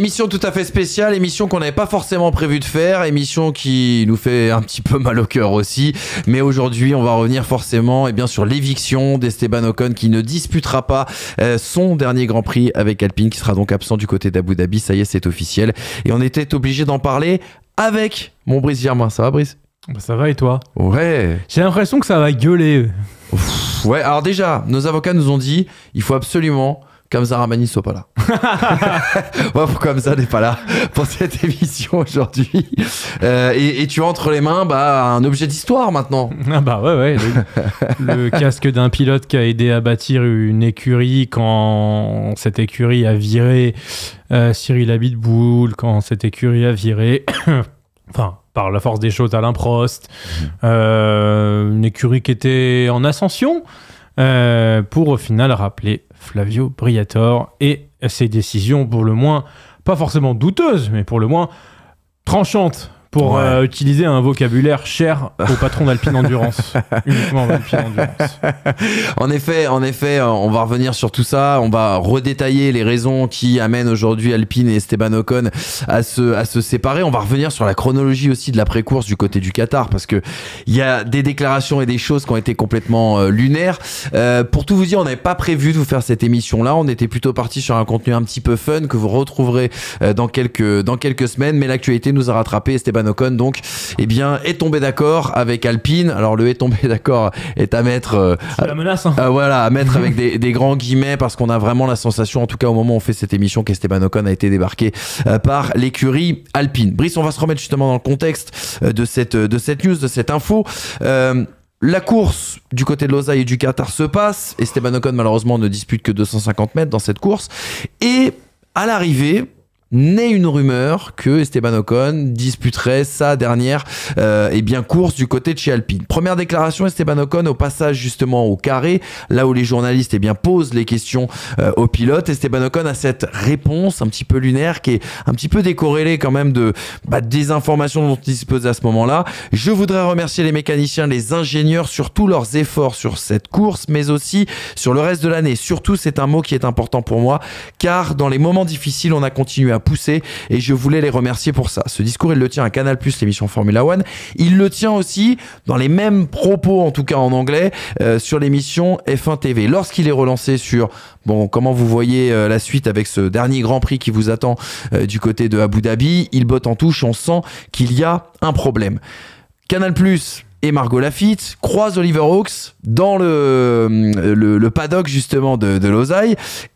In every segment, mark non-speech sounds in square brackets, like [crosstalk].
émission tout à fait spéciale, émission qu'on n'avait pas forcément prévu de faire, émission qui nous fait un petit peu mal au cœur aussi. Mais aujourd'hui, on va revenir forcément eh bien, sur l'éviction d'Esteban Ocon qui ne disputera pas euh, son dernier Grand Prix avec Alpine, qui sera donc absent du côté d'Abu Dhabi. Ça y est, c'est officiel. Et on était obligé d'en parler avec mon Brice Germain. Ça va, Brice bah, Ça va et toi Ouais. J'ai l'impression que ça va gueuler. ouais, alors déjà, nos avocats nous ont dit il faut absolument comme ça soit pas là. [laughs] ouais, pourquoi comme ça n'est pas là pour cette émission aujourd'hui. Euh, et, tu as entre les mains bah, un objet d'histoire maintenant. Ah bah ouais, Le, [laughs] casque d'un pilote qui a aidé à bâtir une écurie quand cette écurie a viré euh, Cyril Abitboul, quand cette écurie a viré. [coughs] enfin, par la force des choses, Alain Prost. Mm-hmm. Euh, une écurie qui était en ascension. pour au final rappeler Flavio Briator et ses décisions pour le moins, pas forcément douteuses, mais pour le moins tranchantes pour euh, utiliser un vocabulaire cher au patron d'Alpine Endurance. [laughs] Uniquement Alpine Endurance. En effet, en effet, euh, on va revenir sur tout ça. On va redétailler les raisons qui amènent aujourd'hui Alpine et Esteban Ocon à se, à se séparer. On va revenir sur la chronologie aussi de l'après-course du côté du Qatar parce que il y a des déclarations et des choses qui ont été complètement euh, lunaires. Euh, pour tout vous dire, on n'avait pas prévu de vous faire cette émission-là. On était plutôt parti sur un contenu un petit peu fun que vous retrouverez dans quelques, dans quelques semaines. Mais l'actualité nous a rattrapé. Esteban Ocon donc eh bien est tombé d'accord avec Alpine alors le est tombé [laughs] d'accord est à mettre à, euh, la menace hein. voilà à mettre avec [laughs] des, grands guillemets parce qu'on a vraiment la sensation en tout cas au moment où on fait cette émission qu'Esteban Ocon a été débarqué euh, par l'écurie Alpine Brice on va se remettre justement dans le contexte euh, de cette de cette news de cette info la course du côté de l'Osaïe et du Qatar se passe. Esteban Ocon, malheureusement, ne dispute que 250 mètres dans cette course. Et à l'arrivée, n'est une rumeur que Esteban Ocon disputerait sa dernière euh, eh bien course du côté de chez Alpine. Première déclaration Esteban Ocon au passage justement au carré, là où les journalistes et eh bien posent les questions euh, aux pilotes. Esteban Ocon a cette réponse un petit peu lunaire qui est un petit peu décorrélée quand même de bah, des informations dont on dispose à ce moment-là. Je voudrais remercier les mécaniciens, les ingénieurs sur tous leurs efforts sur cette course, mais aussi sur le reste de l'année. Surtout, c'est un mot qui est important pour moi, car dans les moments difficiles, on a continué à poussé et je voulais les remercier pour ça. Ce discours, il le tient à Canal Plus, l'émission Formula One. Il le tient aussi dans les mêmes propos, en tout cas en anglais, euh, sur l'émission F1 TV. Lorsqu'il est relancé sur bon, comment vous voyez euh, la suite avec ce dernier Grand Prix qui vous attend euh, du côté de Abu Dhabi, il botte en touche, on sent qu'il y a un problème. Canal Plus et Margot Lafitte croisent Oliver Hawks dans le, le, paddock justement de, de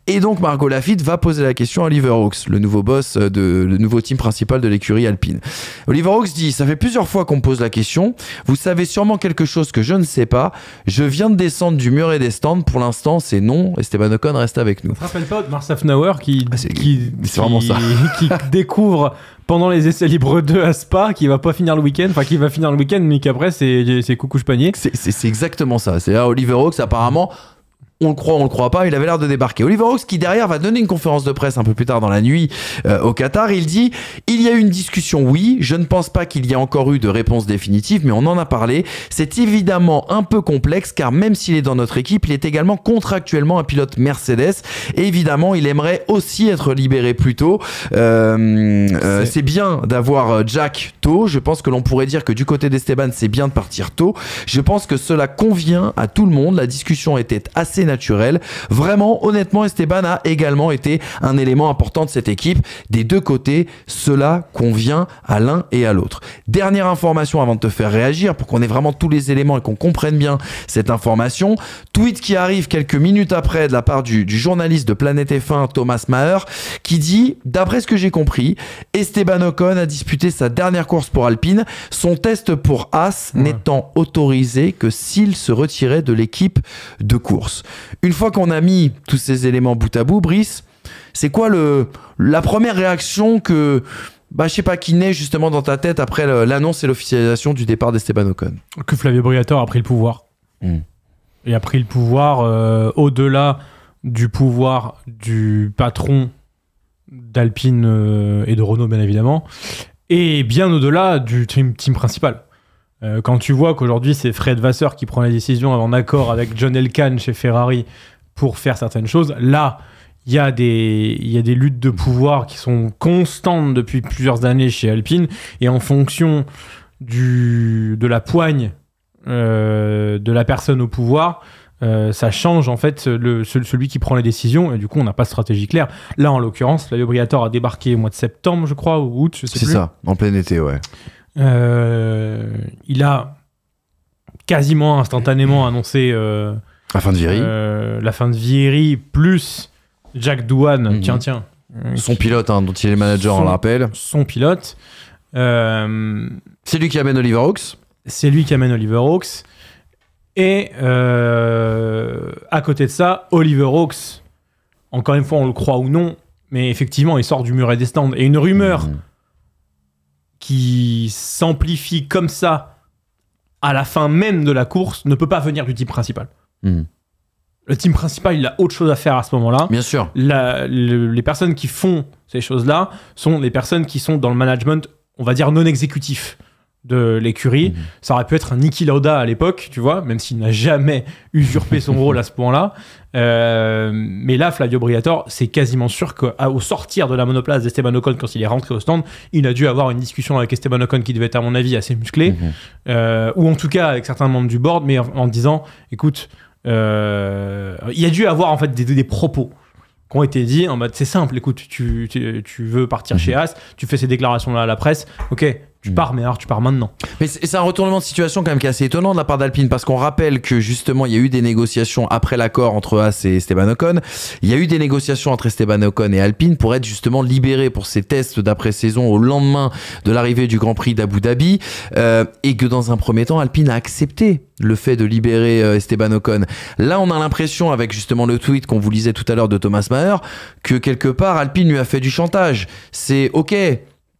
et donc Margot Lafitte va poser la question à Oliver Hawks, le nouveau boss, euh, de, le nouveau team principal de l'écurie alpine. Oliver Hawks dit, ça fait plusieurs fois qu'on pose la question, vous savez sûrement quelque chose que je ne sais pas, je viens de descendre du mur et des stands, pour l'instant c'est non, Esteban Ocon reste avec nous. Tu te rappelles pas de ah, [laughs] qui, découvre pendant les essais libres 2 à Spa qui va pas finir le week-end, enfin qui va finir le week-end mais qu'après c'est coucouche panier. C'est exactement ça, c'est là Oliver Hawks apparemment on le croit, on le croit pas, il avait l'air de débarquer. Oliver Hawks, qui derrière va donner une conférence de presse un peu plus tard dans la nuit euh, au Qatar, il dit Il y a eu une discussion, oui, je ne pense pas qu'il y ait encore eu de réponse définitive, mais on en a parlé. C'est évidemment un peu complexe, car même s'il est dans notre équipe, il est également contractuellement un pilote Mercedes. Et évidemment, il aimerait aussi être libéré plus tôt. Euh, euh, c'est bien d'avoir Jack tôt. Je pense que l'on pourrait dire que du côté d'Esteban, c'est bien de partir tôt. Je pense que cela convient à tout le monde. La discussion était assez naturel. Vraiment, honnêtement, Esteban a également été un élément important de cette équipe. Des deux côtés, cela convient à l'un et à l'autre. Dernière information avant de te faire réagir pour qu'on ait vraiment tous les éléments et qu'on comprenne bien cette information. Tweet qui arrive quelques minutes après de la part du, journaliste de Planète F1 Thomas Maher qui dit, d'après ce que j'ai compris, Esteban Ocon a disputé sa dernière course pour Alpine, son test pour As n'étant autorisé que s'il se retirait de l'équipe de course. Une fois qu'on a mis tous ces éléments bout à bout, Brice, c'est quoi le, la première réaction que, bah, je sais pas, qui naît justement dans ta tête après l'annonce et l'officialisation du départ d'Esteban Ocon Que Flavio Briatore a pris le pouvoir. Hmm. Et a pris le pouvoir euh, au-delà du pouvoir du patron d'Alpine euh, et de Renault, bien évidemment, et bien au-delà du team principal. Euh, quand tu vois qu'aujourd'hui, c'est Fred Vasseur qui prend les décisions en accord avec John Elkann chez Ferrari pour faire certaines choses, là, il y, a des, y a des luttes de pouvoir qui sont constantes depuis plusieurs années chez Alpine, et en fonction du, de la poigne euh, de la personne au pouvoir, euh, ça change en fait le, celui qui prend les décisions et du coup on n'a pas de stratégie claire. Là en l'occurrence, la a débarqué au mois de septembre je crois ou août, je sais plus. C'est ça, en plein été ouais. Euh, il a quasiment instantanément annoncé euh, la fin de Vieri. Euh, la fin de plus Jack Douane. Mhm. Tiens, tiens. Son pilote, hein, dont il est manager, on le rappelle. Son pilote. c'est lui qui amène Oliver Hawks. C'est lui qui amène Oliver Hawks. Et à côté de ça, Oliver Hawks, encore une fois, on le croit ou non, mais effectivement, il sort du muret des stands. Et une rumeur mhm qui s'amplifie comme ça à la fin même de la course ne peut pas venir du team principal. Hmm. Le team principal, il a autre chose à faire à ce moment-là. Bien sûr. les personnes qui font ces choses-là sont les personnes qui sont dans le management, on va dire, non exécutif de l'écurie. Mhm. Ça aurait pu être un Niki Lauda à l'époque, tu vois, même s'il n'a jamais [laughs] usurpé son rôle à ce point-là. Euh, mais là, Flavio Briatore, c'est quasiment sûr qu'au sortir de la monoplace d'Esteban Ocon, quand il est rentré au stand, il a dû avoir une discussion avec Esteban Ocon qui devait être, à mon avis, assez musclé. Mhm. Euh, ou en tout cas avec certains membres du board, mais en, disant, écoute, euh, il a dû avoir en fait des, propos qui ont été dit en mode c'est simple, écoute, tu, veux partir mhm. chez As, tu fais ces déclarations-là à la presse, ok, tu pars, mais alors tu pars maintenant. Mais c'est un retournement de situation quand même qui est assez étonnant de la part d'Alpine, parce qu'on rappelle que justement, il y a eu des négociations après l'accord entre As et Esteban Ocon. Il y a eu des négociations entre Esteban Ocon et Alpine pour être justement libéré pour ces tests d'après-saison au lendemain de l'arrivée du Grand Prix d'Abu Dhabi, euh, et que dans un premier temps, Alpine a accepté le fait de libérer euh, Esteban Ocon. Là, on a l'impression, avec justement le tweet qu'on vous lisait tout à l'heure de Thomas Maher, que quelque part, Alpine lui a fait du chantage. C'est OK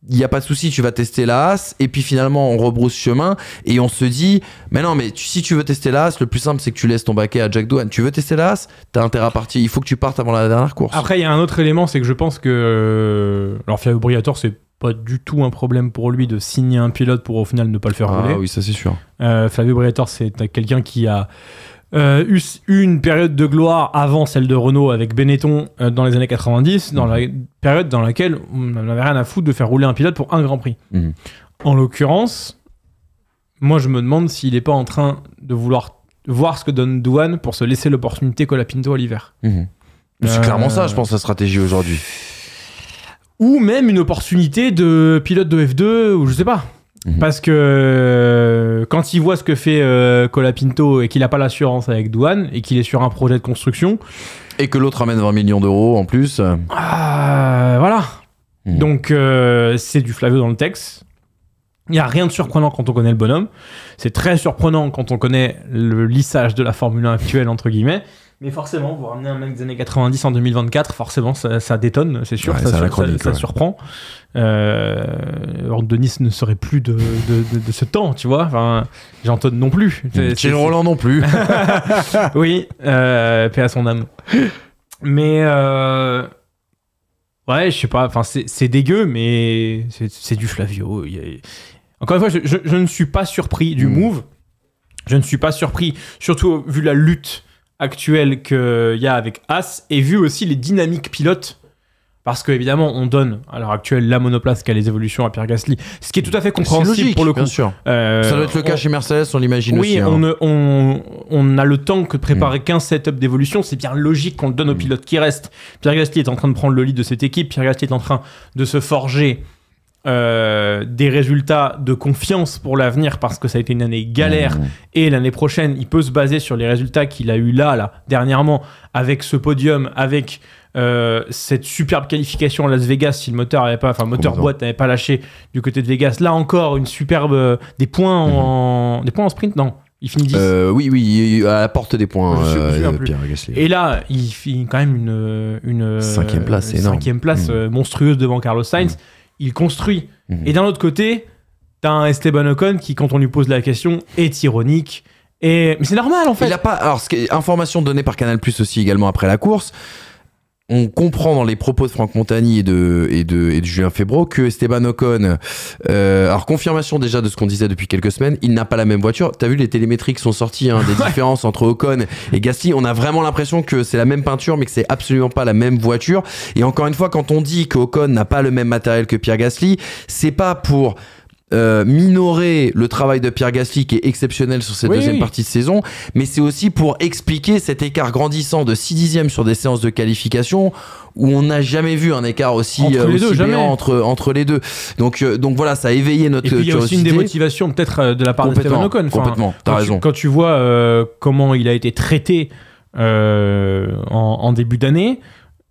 il n'y a pas de souci, tu vas tester la et puis finalement on rebrousse chemin et on se dit, mais non, mais si tu veux tester la le plus simple c'est que tu laisses ton baquet à Jack Doan. Tu veux tester la as, t'as intérêt à partir, il faut que tu partes avant la dernière course. Après, il y a un autre élément, c'est que je pense que. Euh, alors, Fabio Briator, c'est pas du tout un problème pour lui de signer un pilote pour au final ne pas le faire ah rouler. oui, ça c'est sûr. Euh, Flavio Briator, c'est quelqu'un qui a euh, eu une période de gloire avant celle de Renault avec Benetton euh, dans les années 90, dans la période dans laquelle on n'avait rien à foutre de faire rouler un pilote pour un Grand Prix. Mhm. En l'occurrence, moi je me demande s'il n'est pas en train de vouloir voir ce que donne Douane pour se laisser l'opportunité Colapinto à l'hiver. Mhm. Euh, c'est clairement ça, je pense, la stratégie aujourd'hui. Ou même une opportunité de pilote de F2, ou je sais pas. Mhm. Parce que euh, quand il voit ce que fait Colapinto euh, et qu'il n'a pas l'assurance avec Douane et qu'il est sur un projet de construction. Et que l'autre amène 20 millions d'euros en plus. Ah, voilà. Mhm. Donc euh, c'est du Flavio dans le texte. Il n'y a rien de surprenant quand on connaît le bonhomme. C'est très surprenant quand on connaît le lissage de la Formule 1 actuelle, entre guillemets. Mais forcément, vous ramenez un mec des années 90 en 2024, forcément, ça, détonne, c'est sûr, ça, surprend. Euh, de Denis ne serait plus de, ce temps, tu vois. Enfin, non plus. Thierry Roland non plus. [laughs] oui, euh, paix à son âme. Mais euh, ouais, je sais pas. Enfin, c'est dégueu, mais c'est du Flavio. Encore une fois, je, ne suis pas surpris du mmh. move. Je ne suis pas surpris, surtout vu la lutte actuel qu'il euh, y a avec As et vu aussi les dynamiques pilotes. Parce que évidemment, on donne à l'heure actuelle la monoplace qui a les évolutions à Pierre Gasly, ce qui est tout à fait compréhensible pour le coup. Euh, ça doit être le cas chez Mercedes, on l'imagine aussi. Hein. on, on, a le temps que de préparer mm. qu'un setup d'évolution, c'est bien logique qu'on le donne aux mm. pilotes qui restent. Pierre Gasly est en train de prendre le lead de cette équipe, Pierre Gasly est en train de se forger euh, des résultats de confiance pour l'avenir parce que ça a été une année galère mmh. et l'année prochaine il peut se baser sur les résultats qu'il a eu là là dernièrement avec ce podium avec euh, cette superbe qualification à Las Vegas si le moteur n'avait pas enfin moteur boîte n'avait pas lâché du côté de Vegas là encore une superbe euh, des points mmh. en, en sprint non il finit 10. oui, oui, à la des points. et là, il finit quand même une, une cinquième place, une cinquième place mmh. monstrueuse devant Carlos Sainz il construit. Mhm. Et d'un autre côté, t'as un Esteban Ocon qui, quand on lui pose la question, est ironique. Et... Mais c'est normal en fait. Il a pas. Alors, ce information donnée par Canal Plus aussi également après la course, on comprend dans les propos de Franck Montagny et de, et de, et de Julien Febro que Esteban Ocon, euh, alors confirmation déjà de ce qu'on disait depuis quelques semaines, il n'a pas la même voiture. T'as vu les télémétriques sont sorties, hein, des [laughs] différences entre Ocon et Gasly. On a vraiment l'impression que c'est la même peinture, mais que c'est absolument pas la même voiture. Et encore une fois, quand on dit Ocon n'a pas le même matériel que Pierre Gasly, c'est pas pour euh, minorer le travail de Pierre Gasly qui est exceptionnel sur cette deuxième partie de saison, mais c'est aussi pour expliquer cet écart grandissant de 6 dixièmes sur des séances de qualification où on n'a jamais vu un écart aussi, entre, euh, entre, les deux. Euh, donc, voilà, ça a éveillé notre Et puis, il y a aussi une démotivation peut-être de la part de Ocon. t'as quand raison. Tu, quand tu vois comment il a été traité en début d'année,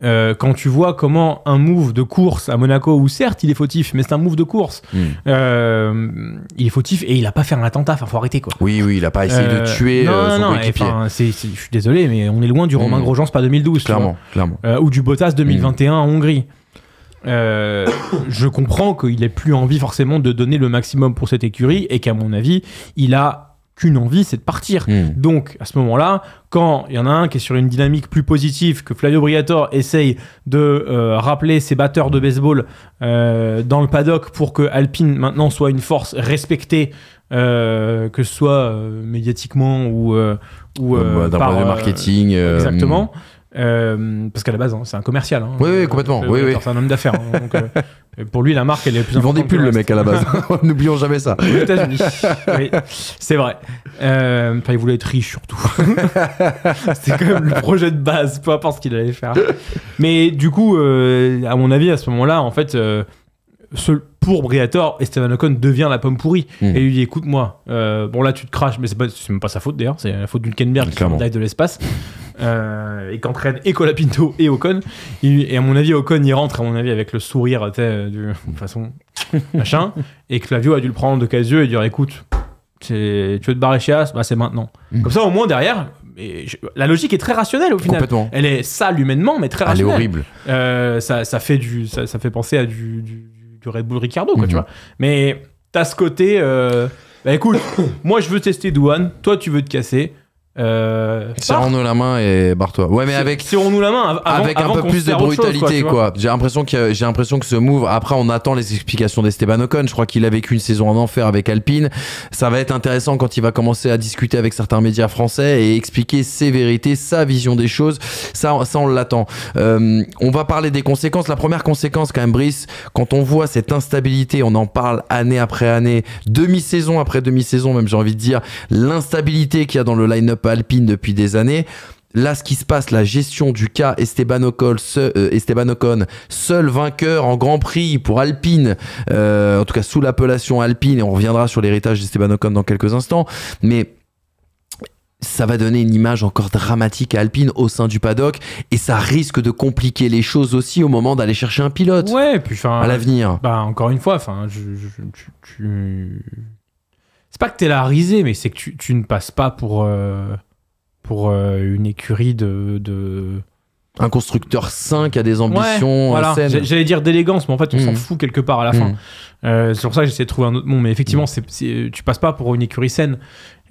euh, quand tu vois comment un move de course à Monaco, où certes il est fautif, mais c'est un move de course, hmm. euh, il est fautif et il a pas fait un attentat, enfin faut arrêter quoi. Oui, oui, il a pas essayé de euh, tuer non, son non, Je suis désolé, mais on est loin du Romain hmm. Grosjean, pas 2012. Clairement, clairement. ou du Bottas 2021 hmm. en Hongrie. [coughs] je comprends qu'il n'ait plus envie forcément de donner le maximum pour cette écurie et qu'à mon avis, il a qu'une envie, c'est de partir. Hmm. Donc, à ce moment-là, quand il y en a un qui est sur une dynamique plus positive, que Flavio Briator essaye de euh, rappeler ses batteurs de baseball euh, dans le paddock pour que Alpine maintenant soit une force respectée, euh, que ce soit médiatiquement ou, ou d'un point de marketing. exactement. Hmm. Euh, parce qu'à la base, hein, c'est un commercial. Hein. oui, oui, complètement. Euh, c'est un homme d'affaires. Hein, euh, [laughs] pour lui, la marque, elle est plus importante. il vendait le mec, à la base. [laughs] [laughs] N'oublions jamais ça. c'est vrai. il voulait être riche, surtout. C'était quand même le projet de base, peu importe ce qu'il allait faire. Mais du coup, à mon avis, à ce moment-là, en fait, pour Briator, Esteban Ocon devient la pomme pourrie hmm. et lui dit écoute-moi, bon là tu te craches, mais c'est même pas sa faute d'ailleurs, c'est la faute d'Ulkenberg qui est de l'espace. Euh, et qu'entraîne Ecolapinto et Ocon. Et, à mon avis, Ocon y rentre, à mon avis, avec le sourire, tu sais, euh, façon [laughs] machin. Et Flavio a dû le prendre de casse-yeux et dire écoute, tu veux te barrer chez As Bah, c'est maintenant. Mm. Comme ça, au moins, derrière, la logique est très rationnelle au final. Elle est sale humainement, mais très rationnelle. Elle est horrible. Euh, ça, fait du, ça, fait penser à du, Red Bull Ricardo, quoi, tu mm-hmm. vois. Mais t'as ce côté. Bah, écoute, [coughs] moi je veux tester Douane, toi tu veux te casser. Euh, nous la main et barre-toi. Ouais, mais avec. Serrons-nous la main avec un peu plus de brutalité, quoi. J'ai l'impression que j'ai l'impression que ce move. Après, on attend les explications d'Esteban Ocon. Je crois qu'il a vécu une saison en enfer avec Alpine. Ça va être intéressant quand il va commencer à discuter avec certains médias français et expliquer ses vérités, sa vision des choses. Ça, ça on l'attend. Euh, on va parler des conséquences. La première conséquence, quand même, Brice, quand on voit cette instabilité, on en parle année après année, demi-saison après demi-saison, même j'ai envie de dire, l'instabilité qu'il y a dans le line-up Alpine depuis des années. Là, ce qui se passe, la gestion du cas Esteban Ocon, seul, euh, seul vainqueur en Grand Prix pour Alpine, euh, en tout cas sous l'appellation Alpine, et on reviendra sur l'héritage d'Esteban Ocon dans quelques instants, mais ça va donner une image encore dramatique à Alpine au sein du paddock et ça risque de compliquer les choses aussi au moment d'aller chercher un pilote. Ouais, puis à l'avenir. Bah, encore une fois, enfin, tu, c'est pas que t'es la risée, mais c'est que tu, ne passes pas pour, euh, pour euh, une écurie de, Un constructeur sain qui a des ambitions. Ouais, J'allais dire d'élégance, mais en fait, on s'en hmm. fout quelque part à la fin. Hmm. Euh, c'est pour ça que j'essaie de trouver un autre mot. Mais effectivement, hmm. tu ne tu passes pas pour une écurie saine.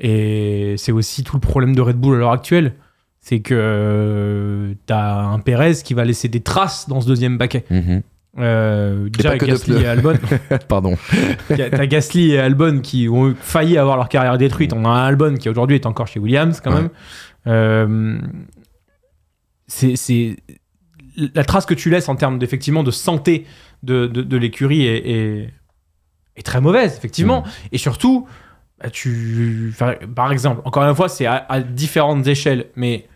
Et c'est aussi tout le problème de Red Bull à l'heure actuelle. C'est que t'as un Perez qui va laisser des traces dans ce deuxième paquet. Mhm. Euh, déjà, Gasly et Albon. [laughs] Pardon. T'as Gasly et Albon qui ont failli avoir leur carrière détruite. Mm. On a un Albon qui aujourd'hui est encore chez Williams quand même. Euh, c'est la trace que tu laisses en termes d'effectivement de santé de, de, l'écurie est, est, très mauvaise effectivement. Mm. Et surtout, bah, tu, par exemple, encore une fois, c'est à, à différentes échelles, mais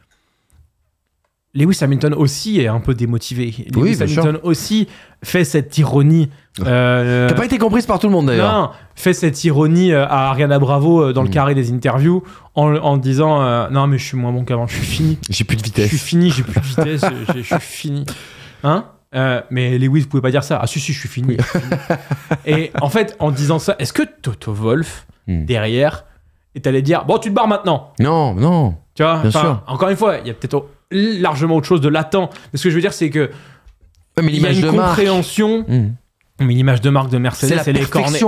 Lewis Hamilton aussi est un peu démotivé. Lewis Hamilton aussi fait cette ironie. [laughs] Euh, T'as pas été comprise par tout le monde d'ailleurs. Non, fait cette ironie euh, à Ariana Bravo euh, dans le mm. carré des interviews en, disant Non, mais je suis moins bon qu'avant, je suis fini. J'ai plus de vitesse. Je suis fini, j'ai plus de vitesse, [laughs] je suis fini. Hein euh, mais Lewis pouvait pas dire ça. Ah, si, si, je suis fini. Et en fait, en disant ça, est-ce que Toto Wolf, mm. derrière, est allé dire Bon, tu te barres maintenant Non, non. Tu vois, Bien sûr. encore une fois, il y a peut-être largement autre chose de latent. Mais ce que je veux dire, c'est que mais une compréhension. Hmm. Mais l'image de marque de Mercedes, c'est elle, est cornée,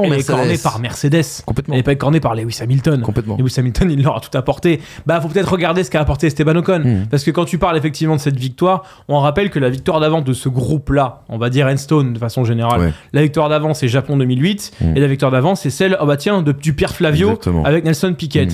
elle est par Mercedes. Complètement. Elle n'est pas cornée par Lewis Hamilton. Complètement. Lewis Hamilton, il leur a tout apporté. Bah, faut peut-être regarder ce qu'a apporté Esteban Ocon. Hmm. Parce que quand tu parles effectivement de cette victoire, on rappelle que la victoire d'avant de ce groupe-là, on va dire Enstone de façon générale, la victoire d'avant, c'est Japon 2008. Hmm. Et la victoire d'avant, c'est celle, oh bah tiens, de, du Pierre Flavio avec Nelson Piquet.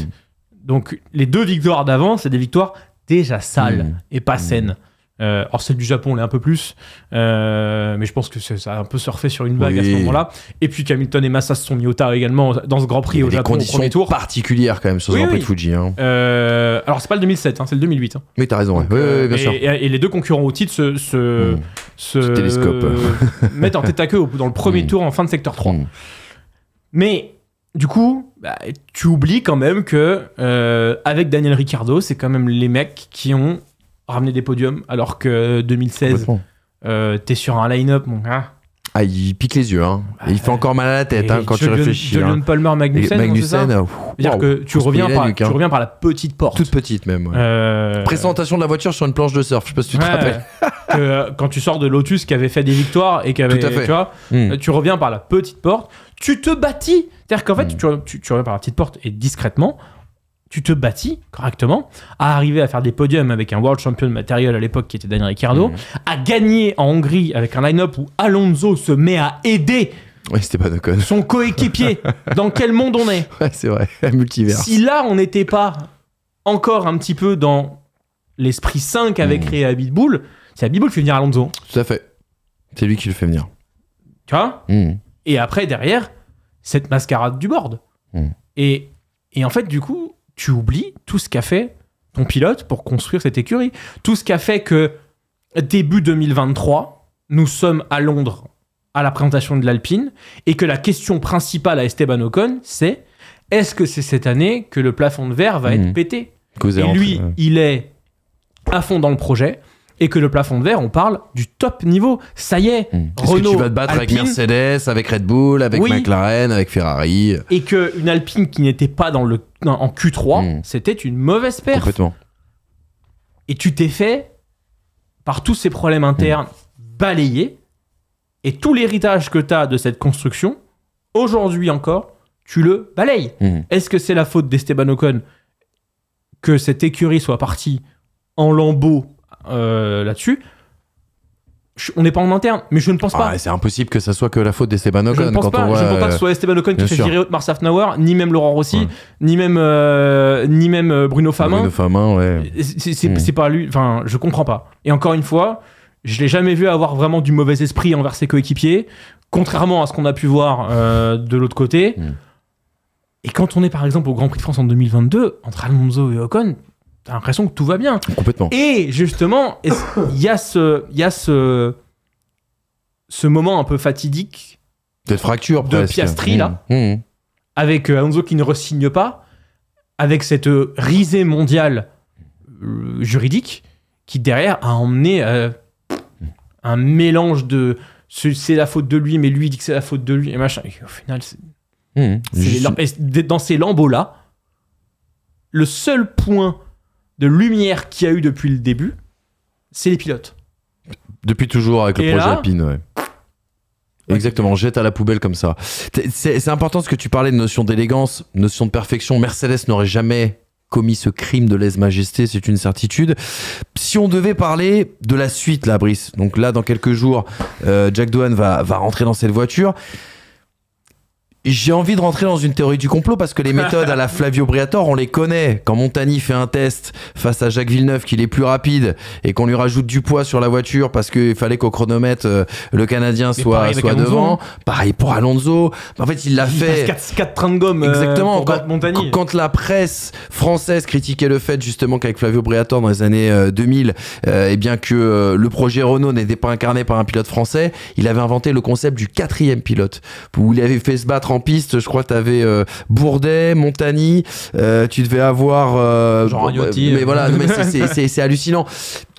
Donc, les deux victoires d'avant, c'est des victoires déjà sale mmh. et pas mmh. saine. Euh, or celle du Japon l'est un peu plus, euh, mais je pense que ça a un peu surfé sur une vague à ce moment-là. Et puis Hamilton et Massa sont mis au tard également dans ce Grand Prix au des Conditions au tour particulières quand même sur le Grand Prix de Fuji. Hein. Euh, alors c'est pas le 2007, hein, c'est le 2008. Mais tu as raison. bien euh, et, sûr. Et, les deux concurrents au titre se, se, mmh. se télescope. mettent en tête à queue dans le premier tour en fin de secteur 3. Mais du coup, bah, tu oublies quand même que euh, avec Daniel Ricciardo, c'est quand même les mecs qui ont ramené des podiums, alors que 2016, euh, t'es sur un line-up, mon gars. Ah, il pique les yeux, hein. Bah, il fait encore mal à la tête, hein, quand tu réfléchis. John hein. Palmer, Magnussen, Magnussen ça oh, tu reviens, par, hein. reviens par la petite porte. Toute petite même. Euh, Présentation de la voiture sur une planche de surf, je sais pas si tu te rappelles. [laughs] Euh, quand tu sors de Lotus qui avait fait des victoires et qui avait, tu, vois, hmm. tu reviens par la petite porte, tu te bâtis c'est-à-dire qu'en fait, hmm. tu, reviens par la petite porte et discrètement, tu te bâtis correctement à arriver à faire des podiums avec un world champion de matériel à l'époque qui était Daniel Ricciardo, hmm. à gagner en Hongrie avec un line-up où Alonso se met à aider c'était pas de Son coéquipier. [laughs] dans quel monde on est c'est vrai, [laughs] multivers. Si là, on n'était pas encore un petit peu dans l'esprit 5 avec créé mmh. c'est Abitbull qui fait venir Alonso. Tout à fait. C'est lui qui le fait venir. Tu vois hmm. Et après, derrière, cette mascarade du board. Hmm. Et, en fait, du coup, tu oublies tout ce qu'a fait ton pilote pour construire cette écurie. Tout ce qu'a fait que début 2023, nous sommes à Londres à la présentation de l'Alpine et que la question principale à Esteban Ocon, c'est est-ce que c'est cette année que le plafond de verre va hmm. être pété Et lui, il est à fond dans le projet et que le plafond de verre, on parle du top niveau. Ça y est, Renault. Hmm. est que tu vas te battre avec Mercedes, avec Red Bull, avec McLaren, avec Ferrari Et que une Alpine qui n'était pas dans le, en Q3, hmm. c'était une mauvaise perte Complètement. Et tu t'es fait, par tous ces problèmes internes, hmm. balayer. Et tout l'héritage que tu as de cette construction, aujourd'hui encore, tu le balayes. Est-ce que c'est la faute d'Esteban Ocon que cette écurie soit partie en lambeaux euh, là-dessus. On n'est pas en interne, mais je ne pense pas. Ah, c'est impossible que ça soit que la faute d'Esteban Ocon je ne pense pas que ce soit euh, Esteban Ocon qui fait virer Safnauer, ni même Laurent Rossi, ni même, euh, ni même Bruno Famin. Bruno Famin, ouais. Hmm. C'est- pas lui, enfin, je comprends pas. Et encore une fois, je l'ai jamais vu avoir vraiment du mauvais esprit envers ses coéquipiers, contrairement à ce qu'on a pu voir de l'autre côté. Hmm. Et quand on est par exemple au Grand Prix de France en 2022, entre Alonso et Ocon, t'as l'impression que tout va bien. Complètement. Et justement, il y a ce, il y a ce, ce moment un peu fatidique. De fracture, De là. Mmh. Mmh. Avec euh, Alonso qui ne resigne pas. Avec cette euh, risée mondiale euh, juridique qui, derrière, a emmené un mélange de c'est la faute de lui, mais lui dit que c'est la faute de lui, et machin. au final, mmh. c'est. Dans ces lambeaux-là, le seul point de lumière qu'il y a eu depuis le début, c'est les pilotes. Depuis toujours avec le projet Alpine, Exactement, jette à la poubelle comme ça. C'est important ce que tu parlais de notion d'élégance, notion de perfection. Mercedes n'aurait jamais commis ce crime de lèse-majesté, c'est une certitude. Si on devait parler de la suite, là, Brice, donc là, dans quelques jours, euh, Jack Doan va, va rentrer dans cette voiture j'ai envie de rentrer dans une théorie du complot parce que les méthodes à la Flavio Briatore, on les connaît. Quand Montagny fait un test face à Jacques Villeneuve, qu'il est plus rapide et qu'on lui rajoute du poids sur la voiture parce qu'il fallait qu'au chronomètre euh, le Canadien soit, soit devant. Pareil pour Alonso. En fait, il l'a fait. 4 trains de gomme. Euh, Exactement. Pour quand, Montagny. quand la presse française critiquait le fait justement qu'avec Flavio Briatore dans les années 2000, euh, eh bien que le projet Renault n'était pas incarné par un pilote français, il avait inventé le concept du quatrième pilote Vous il avait fait se battre piste, je crois que tu avais euh, Bourdet, Montagny, euh, tu devais avoir. Jean euh, voilà, mais voilà, c'est hallucinant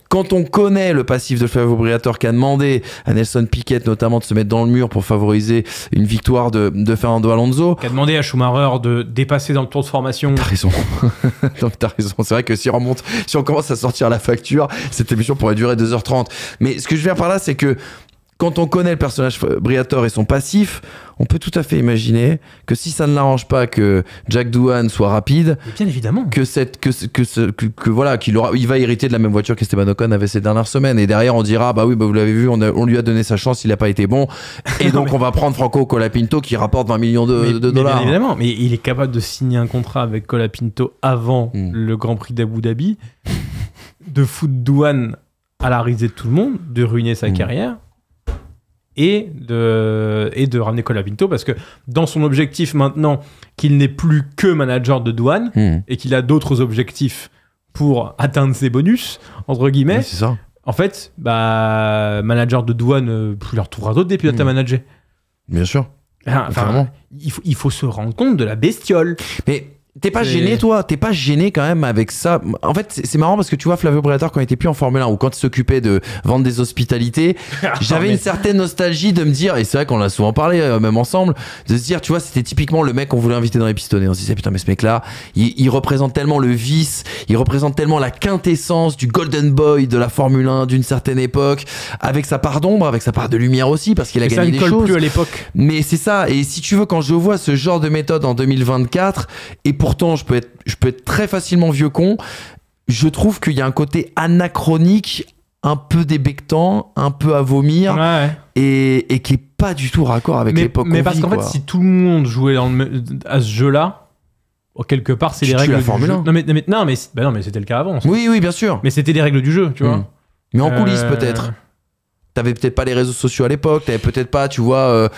quand on connaît le passif de Flavio Briatore qui a demandé à Nelson Piquet notamment de se mettre dans le mur pour favoriser une victoire de, de Fernando Alonso. Qui a demandé à Schumacher de dépasser dans le tour de formation. T'as raison. [laughs] t'as raison. C'est vrai que si on remonte, si on commence à sortir la facture, cette émission pourrait durer 2h30. Mais ce que je veux dire par là, c'est que quand on connaît le personnage Briator et son passif, on peut tout à fait imaginer que si ça ne l'arrange pas que Jack Douane soit rapide, bien évidemment, que voilà qu'il aura, il va hériter de la même voiture qu'Esteban Ocon avait ces dernières semaines et derrière on dira bah oui bah vous l'avez vu on, lui a donné sa chance il n'a pas été bon [laughs] et donc on va prendre Franco Colapinto qui rapporte 20 millions de, dollars. évidemment, mais il est capable de signer un contrat avec Colapinto avant hmm. le Grand Prix d'Abu Dhabi, de foutre Douane à la risée de tout le monde, de ruiner sa hmm. carrière et de, et de ramener Colabinto parce que dans son objectif maintenant qu'il n'est plus que manager de douane hmm. et qu'il a d'autres objectifs pour atteindre ses bonus entre guillemets. ça. En fait, bah manager de douane, euh, il leur trouvera d'autres députés à hmm. manager. Bien sûr. Ah, il, faut, il faut se rendre compte de la bestiole. Mais T'es pas gêné, toi T'es pas gêné quand même avec ça En fait, c'est marrant parce que tu vois, Flavio Briatore, quand il était plus en Formule 1 ou quand il s'occupait de vendre des hospitalités, [laughs] ah, j'avais une certaine nostalgie de me dire, et c'est vrai qu'on l'a souvent parlé, euh, même ensemble, de se dire, tu vois, c'était typiquement le mec qu'on voulait inviter dans les pistonnets. On se disait, putain, mais ce mec-là, il, représente tellement le vice, il représente tellement la quintessence du Golden Boy de la Formule 1 d'une certaine époque, avec sa part d'ombre, avec sa part de lumière aussi, parce qu'il a gagné des choses. plus à l'époque. Mais c'est ça. Et si tu veux, quand je vois ce genre de méthode en 2024, et pour pourtant je peux être, très facilement vieux con, je trouve qu'il y a un côté anachronique, un peu débectant, un peu à vomir, Et, qui est pas du tout raccord avec l'époque. Mais, mais parce qu'en fait, si tout le monde jouait à ce jeu-là, quelque part, c'est les règles la du jeu. Non mais, non, mais, bah mais c'était le cas avant. Oui, oui, bien sûr. Mais c'était les règles du jeu, tu hmm. vois. Mais en coulisses, euh, peut-être. T'avais peut-être pas les réseaux sociaux à l'époque, t'avais peut-être pas, tu vois, euh,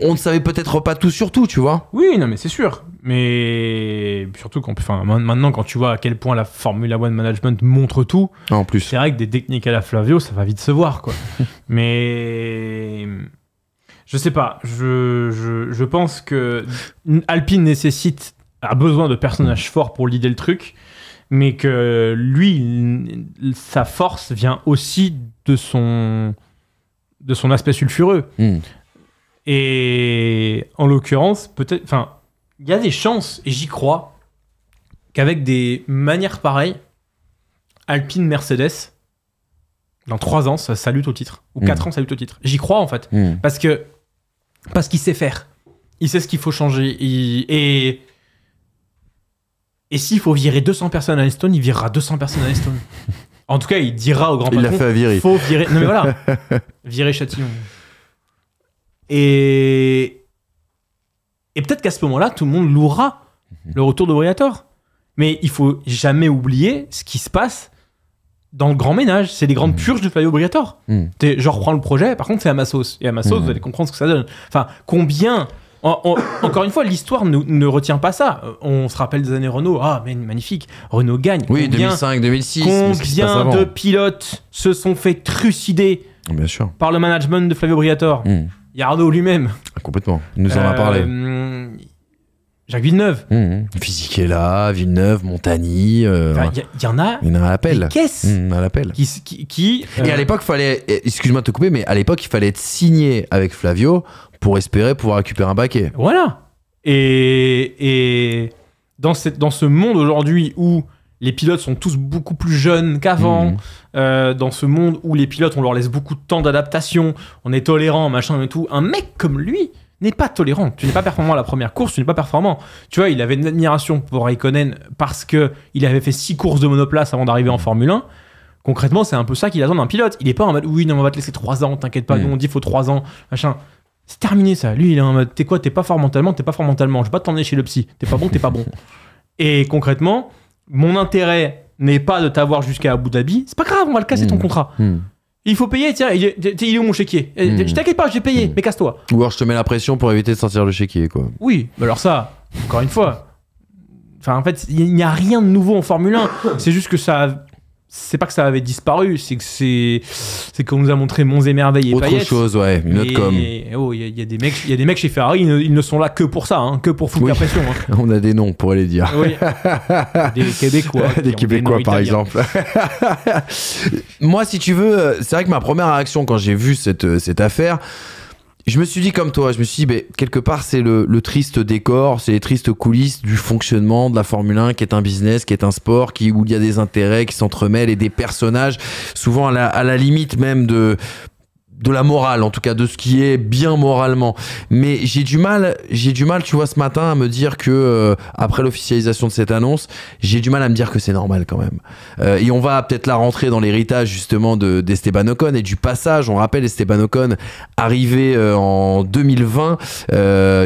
on ne savait peut-être pas tout sur tout, tu vois. Oui, non, mais c'est sûr. Mais surtout, quand, enfin, maintenant, quand tu vois à quel point la Formula One Management montre tout, ah, en plus. c'est vrai que des techniques à la Flavio, ça va vite se voir, quoi. [laughs] mais je sais pas, je, pense que Alpine nécessite, a besoin de personnages forts pour lider le truc, mais que lui, sa force vient aussi de son, de son aspect sulfureux. Hmm. Et en l'occurrence, peut-être, enfin, il y a des chances, et j'y crois, qu'avec des manières pareilles, Alpine Mercedes, dans 3 ans, ça salute au titre. Ou 4 hmm. ans, ça lutte au titre. J'y crois en fait. Hmm. Parce que parce qu'il sait faire. Il sait ce qu'il faut changer. et et s'il faut virer 200 personnes à Aston, il virera 200 personnes à Aston. [laughs] en tout cas, il dira au grand Il fait virer. Faut virer. Non mais voilà. [laughs] virer Châtillon. Et, et peut-être qu'à ce moment-là, tout le monde louera mhm. le retour de Briator. Mais il faut jamais oublier ce qui se passe dans le grand ménage. C'est les grandes mhm. purges de Flavio Briator. Mhm. Genre, Je reprends le projet, par contre, c'est à Et à vous allez comprendre ce que ça donne. Enfin, combien. [coughs] encore une fois, l'histoire ne, ne, retient pas ça. On se rappelle des années Renault. Ah, mais magnifique. Renault gagne. Oui, 2005, 2006. Combien de pilotes se sont fait trucider Bien sûr. par le management de Flavio Briator Yardo lui-même. Ah, complètement. Il nous en a parlé. Euh, Jacques Villeneuve. Mmh, mmh. Physique est là, Villeneuve, Montagny. Euh, il y, en a. Il y en a à l'appel. Qu'est-ce mmh, mmh, À l'appel. Qui, euh, Et à l'époque, il fallait. Eh, excuse-moi de te couper, mais à l'époque, il fallait être signé avec Flavio pour espérer pouvoir récupérer un paquet. Voilà. Et, et dans, cette, dans ce monde aujourd'hui où les pilotes sont tous beaucoup plus jeunes qu'avant. Mhm. Euh, dans ce monde où les pilotes, on leur laisse beaucoup de temps d'adaptation, on est tolérant, machin et tout. Un mec comme lui n'est pas tolérant. Tu n'es pas performant à la première course, tu n'es pas performant. Tu vois, il avait une admiration pour Raikkonen parce que il avait fait six courses de monoplace avant d'arriver en Formule 1. Concrètement, c'est un peu ça qu'il attend d'un pilote. Il n'est pas en mode oui, non, on va te laisser trois ans, t'inquiète pas, mm. nous on dit faut trois ans, machin. C'est terminé ça. Lui, il est en mode t'es quoi, t'es pas fort mentalement, t'es pas fort mentalement, je vais pas t'emmener chez le psy, t'es pas bon, t'es pas bon. [laughs] et concrètement, mon intérêt n'est pas de t'avoir jusqu'à Abu Dhabi, c'est pas grave, on va le casser ton hmm. contrat. Hmm. Il faut payer, tiens, il est, où mon chéquier euh, hmm. Je t'inquiète pas, j'ai payé, mais casse-toi. Ou alors je te mets la pression pour éviter de sortir le chéquier, quoi. Oui, mais alors ça, encore une fois, enfin en fait, il n'y a rien de nouveau en Formule 1. C'est juste que ça c'est pas que ça avait disparu, c'est que c'est c'est qu'on nous a montré Monts merveilles et Autre chose, ouais, une autre com. Oh, il y, a, des mecs, y a des mecs chez Ferrari, ils ne, sont là que pour ça, hein, que pour foutre la pression. Hein. [laughs] On a des noms pour aller dire. [laughs] Des Québécois. des Québécois, par exemple. [laughs] Moi, si tu veux, euh, c'est vrai que ma première réaction quand j'ai vu cette, euh, cette affaire, je me suis dit comme toi, je me suis dit, ben, quelque part, c'est le, triste décor, c'est les tristes coulisses du fonctionnement de la Formule 1, qui est un business, qui est un sport, qui, où il y a des intérêts qui s'entremêlent et des personnages, souvent à la, à la limite même de, de la morale, en tout cas de ce qui est bien moralement. Mais j'ai du mal, j'ai du mal, tu vois, ce matin à me dire que euh, après l'officialisation de cette annonce, j'ai du mal à me dire que c'est normal quand même. Euh, et on va peut-être la rentrer dans l'héritage justement de d'Esteban Ocon et du passage. On rappelle Esteban Ocon arrivé euh, en 2020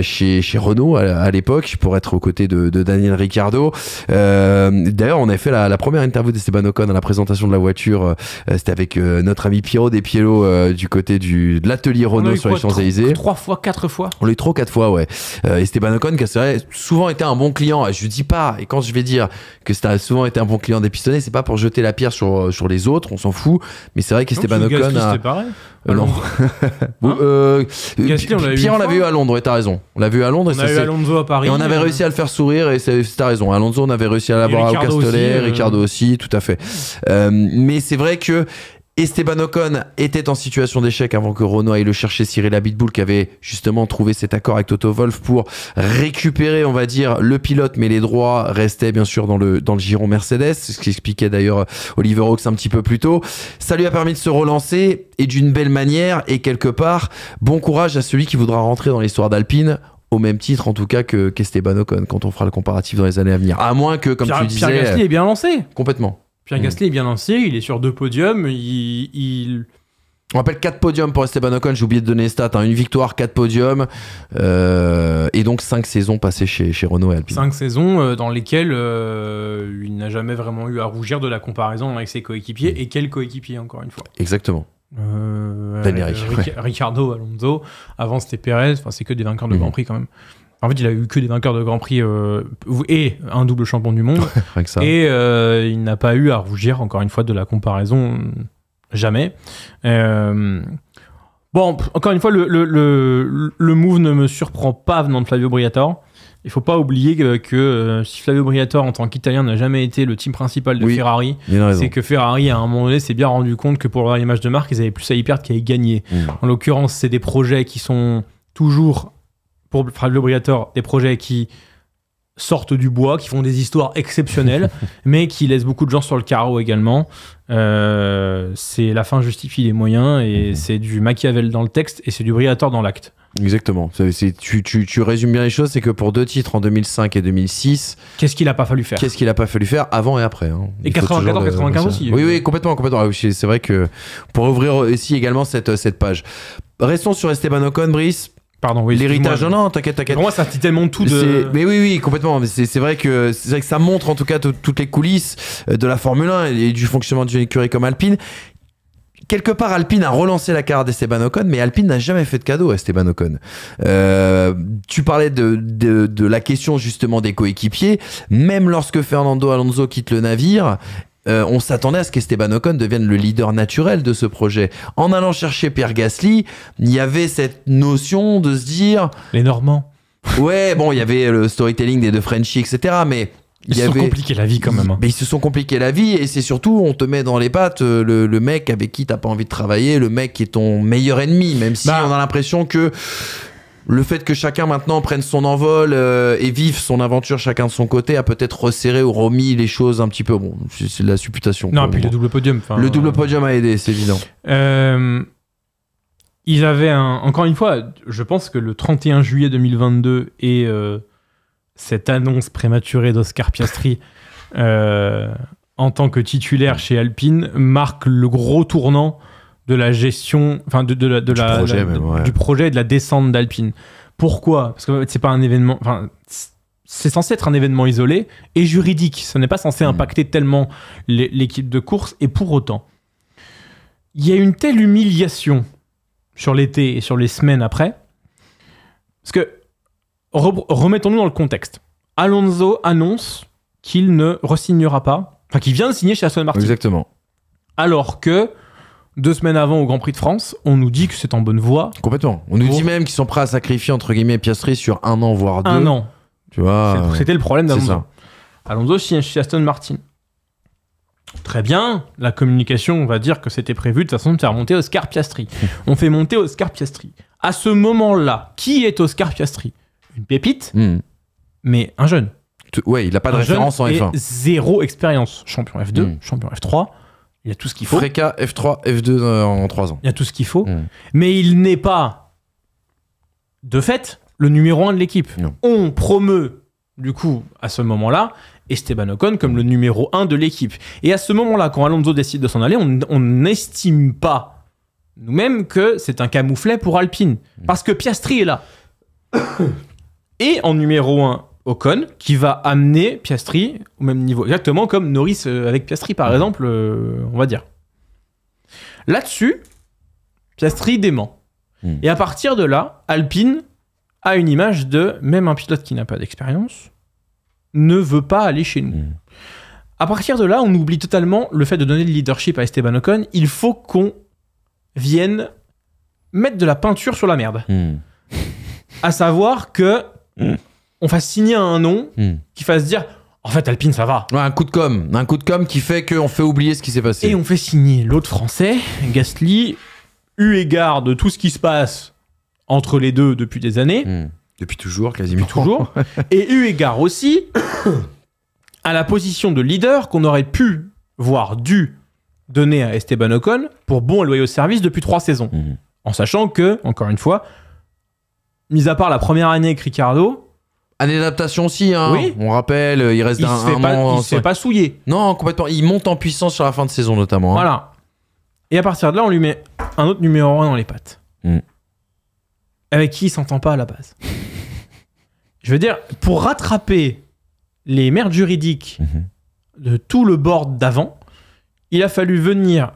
chez, chez Renault à, l'époque pour être aux côtés de, Daniel Ricciardo. D'ailleurs, on a fait la, première interview d'Esteban Ocon à la présentation de la voiture. C'était avec notre ami Pierrot Despiello du côté du, de l'atelier Renault sur les Champs-Élysées. Trois fois, quatre fois On l'a eu trop quatre fois, ouais. Euh, et Esteban Ocon, qui a souvent été un bon client, je dis pas, et quand je vais dire que ça souvent été un bon client des pistonnés c'est pas pour jeter la pierre sur, euh, sur les autres, on s'en fout, mais c'est vrai qu'Esteban Ocon a... pareil euh, non. on Pierre, on l'avait eu à Londres, et t'as raison. On l'a eu à Londres. On a eu Alonso à Paris. on avait réussi à le faire sourire, et t'as raison. Alonso, on avait réussi à l'avoir à Ricardo aussi, tout à fait. mais c'est vrai que Esteban Ocon était en situation d'échec avant que Renault aille le chercher. Cyril Abitboul qui avait justement trouvé cet accord avec Toto Wolf pour récupérer, on va dire, le pilote, mais les droits restaient bien sûr dans le, dans le giron Mercedes, ce qu'expliquait d'ailleurs euh, Oliver Hawks un petit peu plus tôt. Ça lui a permis de se relancer et d'une belle manière et quelque part, bon courage à celui qui voudra rentrer dans l'histoire d'Alpine au même titre en tout cas que qu'Esteban Ocon quand on fera le comparatif dans les années à venir. À moins que, comme tu disais, Pierre Gasly est bien lancé. Complètement. Pierre mm. Gasly est bien lancé, il est sur deux podiums, il... On rappelle quatre podiums pour Esteban Ocon, j'ai oublié de donner les stats, hein. une victoire, quatre podiums, euh, et donc cinq saisons passées chez, chez Renault et Alpine. Cinq saisons euh, dans lesquelles euh, il n'a jamais vraiment eu à rougir de la comparaison avec ses coéquipiers, mm. et quel coéquipier encore une fois Exactement. Daniel Ricardo, Alonso, avant c'était Perez, enfin c'est que des vainqueurs de mm. Grand Prix quand même. En fait, il a eu que des vainqueurs de Grand Prix euh, et un double champion du monde. [laughs] Et euh, il n'a pas eu à rougir, encore une fois, de la comparaison. Jamais. Euh, bon, encore une fois, le, le, le, move ne me surprend pas venant de Flavio Briatore. Il faut pas oublier que, si Flavio Briatore, en tant qu'Italien, n'a jamais été le team principal de Ferrari, c'est que Ferrari, à un moment donné, s'est bien rendu compte que pour leur image de marque, ils avaient plus à y perdre qu'à y gagner. Mm. En l'occurrence, c'est des projets qui sont toujours pour des projets qui sortent du bois, qui font des histoires exceptionnelles, [laughs] mais qui laissent beaucoup de gens sur le carreau également. Euh, c'est la fin justifie les moyens et mhm. c'est du Machiavel dans le texte et c'est du Briator dans l'acte. Exactement. tu, tu, tu, résumes bien les choses, c'est que pour deux titres en 2005 et 2006, qu'est-ce qu'il a pas fallu faire Qu'est-ce qu'il a pas fallu faire avant et après hein Et 94, 95 euh, aussi. Oui, oui, complètement, complètement. Ah c'est vrai que pour ouvrir aussi également cette, cette page. Restons sur Esteban Ocon, Brice oui. L'héritage, non, t'inquiète, t'inquiète. Pour moi, ça un tout Mais oui, oui, complètement. C'est vrai, que, vrai que ça montre en tout cas toutes les coulisses euh, de la Formule 1 et du fonctionnement d'une écurie comme Alpine quelque part, Alpine a relancé la carte d'Esteban Ocon, mais Alpine n'a jamais fait de cadeau à Esteban Ocon. Euh, tu parlais de, de, la question justement des coéquipiers. Même lorsque Fernando Alonso quitte le navire, euh, on s'attendait à ce qu'Esteban Ocon devienne le leader naturel de ce projet. En allant chercher Pierre Gasly, il y avait cette notion de se dire... Les Normands. Ouais, bon, il y avait le storytelling des deux Frenchies, etc. Mais ils se sont compliqués la vie quand même. Hein. Mais ils se sont compliqués la vie et c'est surtout on te met dans les pattes euh, le, mec avec qui t'as pas envie de travailler, le mec qui est ton meilleur ennemi, même si bah. on a l'impression que le fait que chacun maintenant prenne son envol euh, et vive son aventure chacun de son côté a peut-être resserré ou remis les choses un petit peu. Bon, c'est de la supputation. Non, puis le double podium. Le double euh, podium a aidé, c'est évident. Euh, ils avaient encore une fois, je pense que le 31 juillet 2022 et cette annonce prématurée d'Oscar Piastri en tant que titulaire chez Alpine marque le gros tournant de la gestion, enfin de, de, la, du, projet et de la descente d'Alpine. Pourquoi Parce que c'est pas un événement. Enfin, c'est censé être un événement isolé et juridique. Ce n'est pas censé hmm. impacter tellement l'équipe de course. Et pour autant, il y a une telle humiliation sur l'été et sur les semaines après. Parce que remettons-nous dans le contexte. Alonso annonce qu'il ne resignera pas, enfin qu'il vient de signer chez Aston Martin. Exactement. Alors que deux semaines avant au Grand Prix de France, on nous dit que c'est en bonne voie. Complètement. On nous dit même qu'ils sont prêts à sacrifier entre guillemets Piastri sur un an voire deux. Un an. Tu vois. Euh, c'était le problème ça. Alonso chez Aston Martin. Très bien, la communication, on va dire que c'était prévu de toute façon de faire monter Oscar Piastri. [laughs] on fait monter Oscar Piastri. À ce moment-là, qui est Oscar Piastri Une pépite, hmm. mais un jeune. ouais, il n'a pas de référence en F1. zéro expérience. Champion F2, hmm. champion F3. Il y a tout ce qu'il faut. Freka, F3, F2 euh, en 3 ans. Il y a tout ce qu'il faut. Hmm. Mais il n'est pas, de fait, le numéro 1 de l'équipe. On promeut, du coup, à ce moment-là, Esteban Ocon comme le numéro 1 de l'équipe. Et à ce moment-là, quand Alonso décide de s'en aller, on n'estime pas nous-mêmes que c'est un camouflet pour Alpine. Hmm. Parce que Piastri est là. [coughs] Et en numéro 1, Ocon qui va amener Piastri au même niveau. Exactement comme Norris euh, avec Piastri, par exemple, euh, on va dire. Là-dessus, Piastri dément. Hmm. Et à partir de là, Alpine a une image de même un pilote qui n'a pas d'expérience ne veut pas aller chez nous. Hmm. À partir de là, on oublie totalement le fait de donner le leadership à Esteban Ocon. Il faut qu'on vienne mettre de la peinture sur la merde. Hmm. À savoir que on fasse signer un nom hmm. qui fasse dire en fait, Alpine, ça va. un coup de com, un coup de com qui fait qu'on fait oublier ce qui s'est passé. Et on fait signer l'autre français, Gasly, eu égard de tout ce qui se passe entre les deux depuis des années. Hmm. Depuis toujours, quasiment. toujours. [laughs] et eu égard aussi à la position de leader qu'on aurait pu, voire dû, donner à Esteban Ocon pour bon et loyaux service depuis trois saisons. Hmm. En sachant que, encore une fois, mis à part la première année avec Ricardo, à l'adaptation aussi, hein. on rappelle, euh, il reste un, pas, Il pas souiller. Non, complètement. Il monte en puissance sur la fin de saison notamment. Hein. Voilà. Et à partir de là, on lui met un autre numéro un dans les pattes. Hmm. Avec qui il s'entend pas à la base. Je veux dire, pour rattraper les merdes juridiques mhm. de tout le board d'avant, il a fallu venir,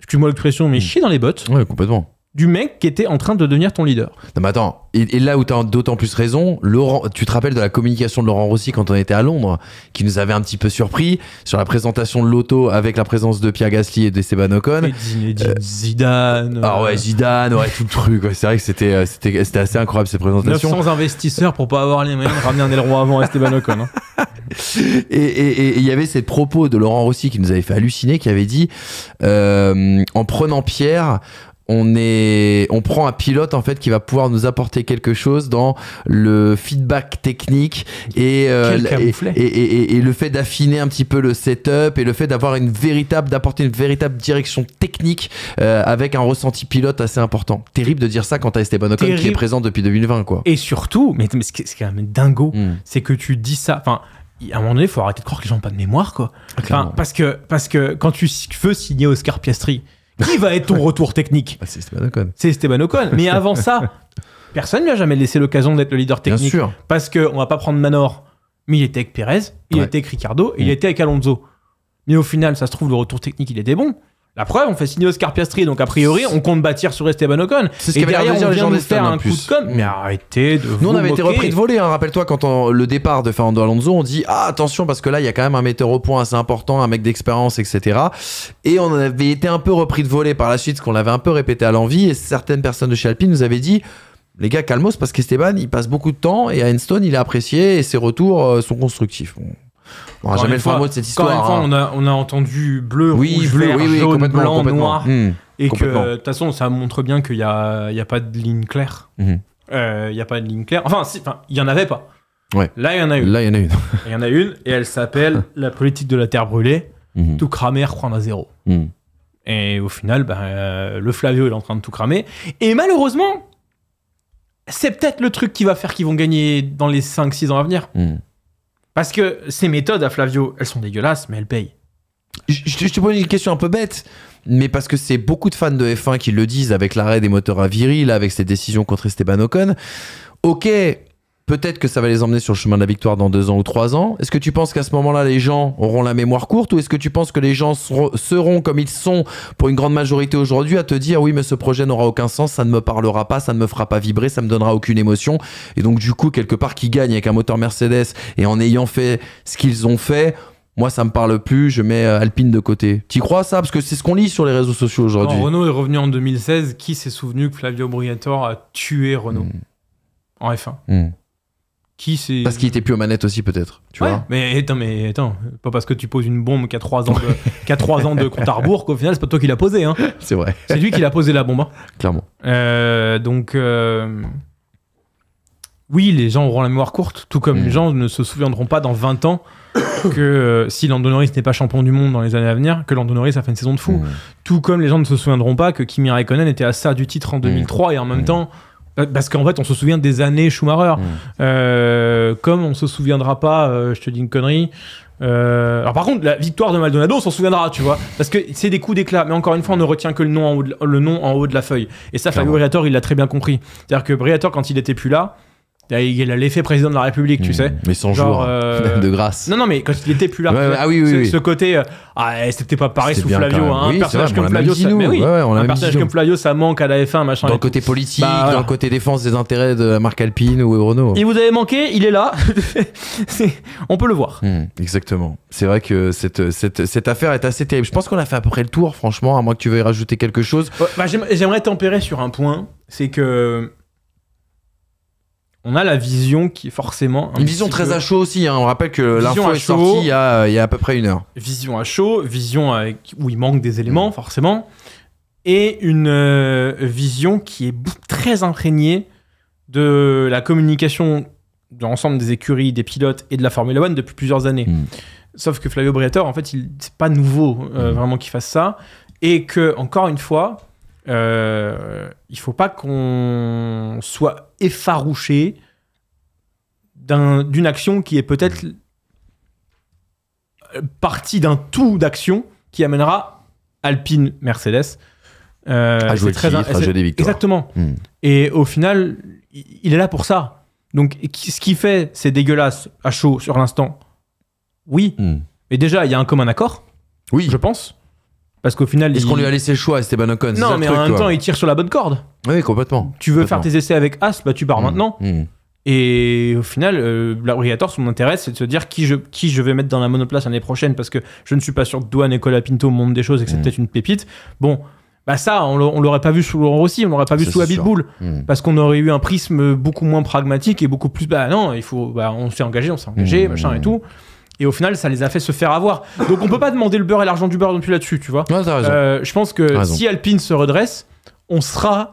excuse-moi l'expression, mais hmm. chier dans les bottes, Oui, complètement du mec qui était en train de devenir ton leader. Non mais attends, et, là où tu as d'autant plus raison, Laurent, tu te rappelles de la communication de Laurent Rossi quand on était à Londres, qui nous avait un petit peu surpris sur la présentation de l'auto avec la présence de Pierre Gasly et d'Esteban Ocon. Et euh, Zidane. Ah ouais, euh. Zidane, ouais, tout le truc. C'est vrai que c'était, euh, c'était, c'était assez incroyable ces présentations. 900 investisseurs pour pas avoir les moyens de ramener un aileron avant Esteban Ocon. Hein. [laughs] et il y avait ces propos de Laurent Rossi qui nous avait fait halluciner, qui avait dit euh, en prenant Pierre, on est, on prend un pilote en fait qui va pouvoir nous apporter quelque chose dans le feedback technique et euh, le fait d'affiner un petit peu le setup et le fait d'avoir une véritable, d'apporter une véritable direction technique euh, avec un ressenti pilote assez important. Terrible de dire ça quand t'as Esteban Ocon qui est présent depuis 2020 quoi. Et surtout, mais, ce qui quand même dingo, hmm. c'est que tu dis ça. Enfin, à un moment donné, il faut arrêter de croire que les gens n'ont pas de mémoire, quoi. Ah, parce que, parce que quand tu veux signer Oscar Piastri, qui va être ton retour technique bah, C'est Esteban Ocon. C'est Esteban Ocon. Mais avant ça, personne ne lui a jamais laissé l'occasion d'être le leader technique. Bien sûr. Parce qu'on va pas prendre Manor. Mais il était avec Perez, il était avec Ricardo, il mm. était avec Alonso. Mais au final, ça se trouve, le retour technique, il était bon. La preuve, on fait signer Oscar Piastri, donc a priori, on compte bâtir sur Esteban Ocon. C'est ce et derrière, on vient nous faire un coup de Mais arrêtez de Nous, on avait été repris de voler. Hein. Rappelle-toi, quand le départ de Fernando Alonso, on dit Ah, attention, parce que là, il y a quand même un metteur au point assez important, un mec d'expérience, etc. Et on avait été un peu repris de voler par la suite, parce qu'on l'avait un peu répété à l'envie. Et certaines personnes de chez Alpine nous avaient dit les gars, calmos, parce qu'Esteban, il passe beaucoup de temps et à Enstone, il est apprécié et ses retours euh, sont constructifs on jamais le fin de cette histoire. Quand hein. on, a, entendu bleu, rouge, blanc, noir. Hmm, et que, de toute façon, ça montre bien qu'il n'y a, a pas de ligne claire. Hmm. Euh, il n'y a pas de ligne claire. Enfin, il si, n'y en avait pas. Là, il y en a une. Là, il y en a une. [laughs] y en a une, et elle s'appelle [laughs] La politique de la terre brûlée. Hmm. Tout cramer, reprendre à zéro. Et au final, ben, euh, le Flavio est en train de tout cramer. Et malheureusement, c'est peut-être le truc qui va faire qu'ils vont gagner dans les 5-6 ans à venir. Parce que ces méthodes à Flavio, elles sont dégueulasses, mais elles payent. Je, te pose une question un peu bête, mais parce que c'est beaucoup de fans de F1 qui le disent avec l'arrêt des moteurs à viril, avec ses décisions contre Esteban Ocon. Ok, Peut-être que ça va les emmener sur le chemin de la victoire dans deux ans ou trois ans. Est-ce que tu penses qu'à ce moment-là, les gens auront la mémoire courte ou est-ce que tu penses que les gens seront comme ils sont pour une grande majorité aujourd'hui à te dire oui, mais ce projet n'aura aucun sens, ça ne me parlera pas, ça ne me fera pas vibrer, ça me donnera aucune émotion. Et donc, du coup, quelque part, qui gagne avec un moteur Mercedes et en ayant fait ce qu'ils ont fait, moi ça me parle plus, je mets euh, Alpine de côté. Tu crois ça Parce que c'est ce qu'on lit sur les réseaux sociaux aujourd'hui. Renault est revenu en 2016, qui s'est souvenu que Flavio Briatore a tué Renault hmm. en F1 parce qu'il était plus aux manettes aussi, peut-être. Tu mais attends, mais attends, pas parce que tu poses une bombe qui a ans de, [laughs] qui ans de compte à rebours qu'au final, c'est pas toi qui l'a posé. Hein. [laughs] C'est vrai. C'est lui qui l'a posé la bombe. Hein. Clairement. Euh, donc. Euh, oui, les gens auront la mémoire courte, tout comme mm. les gens ne se souviendront pas dans 20 ans [coughs] que euh, si Landonoris n'est pas champion du monde dans les années à venir, que Landonoris a fait une saison de fou. Mm. Tout comme les gens ne se souviendront pas que Kimi Raikkonen était à ça du titre en 2003 mm. et en même temps bah, parce qu'en fait, on se souvient des années Schumacher. Mmh. Euh, comme on se souviendra pas, euh, je te dis une connerie. Euh, alors par contre, la victoire de Maldonado, on s'en souviendra, tu vois, parce que c'est des coups d'éclat. Mais encore une fois, on ne retient que le nom en haut de, le nom en haut de la feuille. Et ça, Fabio Briatore, il l'a très bien compris. C'est-à-dire que briator quand il n'était plus là, il a l'effet président de la République, tu hmm, sais. Mais sans Genre, hein, euh, [laughs] de grâce. Non, non, mais quand il était plus là, ah Ce, côté, euh, ah, eh, c'était pas pareil sous Flavio. Hein, un personnage, comme, Flavio, ça... manque à la F1, machin. Dans le côté politique, bah, dans le côté défense des intérêts de la marque Alpine ou Renault. Il vous avait manqué, il est là. [laughs] On peut le voir. Hmm, exactement. C'est vrai que cette, cette, affaire est assez terrible. Je pense qu'on a fait à peu près le tour, franchement, à moins que tu veuilles rajouter quelque chose. Bah, j'aimerais tempérer sur un point, c'est que on a la vision qui est forcément. une vision très à chaud aussi. Hein. On rappelle que l'info est sortie il y, a, il y, a, à peu près une heure. Vision à chaud, vision où il manque des éléments, mm. forcément. Et une euh, vision qui est très imprégnée de la communication de l'ensemble des écuries, des pilotes et de la Formule 1 depuis plusieurs années. Mm. Sauf que Flavio Briatore, en fait, c'est pas nouveau euh, mm. vraiment qu'il fasse ça. Et que, encore une fois, euh, il faut pas qu'on soit effarouché d'une action qui est peut-être mmh. euh, partie d'un tout d'action qui amènera Alpine Mercedes euh, à jouer très des victoires. Exactement. Mmh. Et au final, il est là pour ça. Donc, ce qu'il fait, c'est dégueulasse à chaud sur l'instant. Oui. Mmh. Mais déjà, il y a un commun accord. Oui. Je pense. Parce qu'au final. Est-ce qu'on lui a laissé le choix, Esteban Ocon Non, mais en même temps, il tire sur la bonne corde. Oui, complètement. Tu veux faire tes essais avec As, bah tu pars hmm. maintenant. Hmm. Et au final, euh, l'Abrigator, son intérêt, c'est de se dire qui je, qui je vais mettre dans la monoplace l'année prochaine, parce que je ne suis pas sûr que Douane et Colapinto Monde des choses et que c'est hmm. peut-être une pépite. Bon, bah ça, on l'aurait pas vu sous Laurent Rossi, on l'aurait pas vu sous Habit parce qu'on aurait eu un prisme beaucoup moins pragmatique et beaucoup plus. Bah non, il faut, bah, on s'est engagé, on s'est engagé, machin et tout. Et au final, ça les a fait se faire avoir. Donc on peut pas demander le beurre et l'argent du beurre non plus là-dessus, tu vois. Ouais, t'as raison. Euh, je pense que si Alpine se redresse, on sera.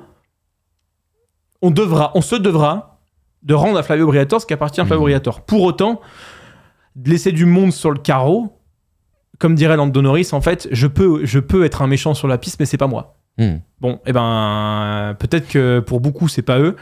On devra, on se devra de rendre à Flavio Briatore ce qui appartient à Flavio mmh. Briatore. Pour autant, de laisser du monde sur le carreau, comme dirait Landonoris, en fait, je peux, je peux être un méchant sur la piste, mais c'est pas moi. Mmh. Bon, et eh ben, peut-être que pour beaucoup, c'est pas eux,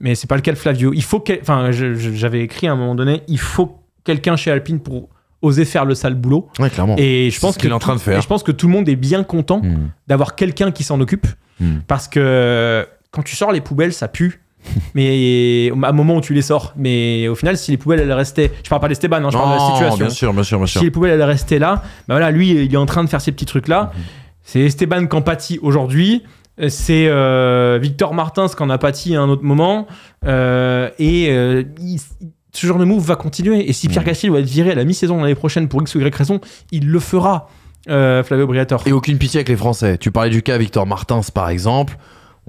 mais c'est pas le cas de Flavio. Il faut Enfin, j'avais écrit à un moment donné, il faut quelqu'un chez Alpine pour oser faire le sale boulot. clairement. Et je pense qu'il est en train de faire. je pense que tout le monde est bien content hmm. d'avoir quelqu'un qui s'en occupe hmm. parce que euh, quand tu sors les poubelles, ça pue. [laughs] mais à un moment où tu les sors, mais au final, si les poubelles elles restaient, je parle pas d'Esteban, hein, je parle de la situation. Bien sûr, bien sûr, Si les poubelles elles restaient là, bah voilà, lui il est en train de faire ces petits trucs là. Hmm. C'est Esteban qui en pâtit aujourd'hui, c'est euh, Victor Martins qui en a pâti à un autre moment, euh, et ce genre de move va continuer. Et si Pierre mmh. Gasly doit être viré à la mi-saison l'année prochaine pour X ou Y raison, il le fera, euh, Flavio Briator. Et aucune pitié avec les Français. Tu parlais du cas Victor Martins, par exemple.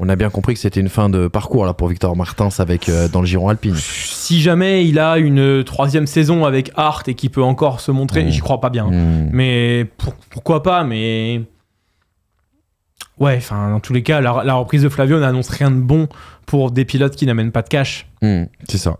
On a bien compris que c'était une fin de parcours là pour Victor Martins avec euh, dans le giron alpine. Si jamais il a une troisième saison avec Art et qu'il peut encore se montrer, mmh. j'y crois pas bien. Mmh. Mais pourquoi pas Mais ouais, enfin dans tous les cas, la, reprise de Flavio n'annonce rien de bon pour des pilotes qui n'amènent pas de cash. c'est ça.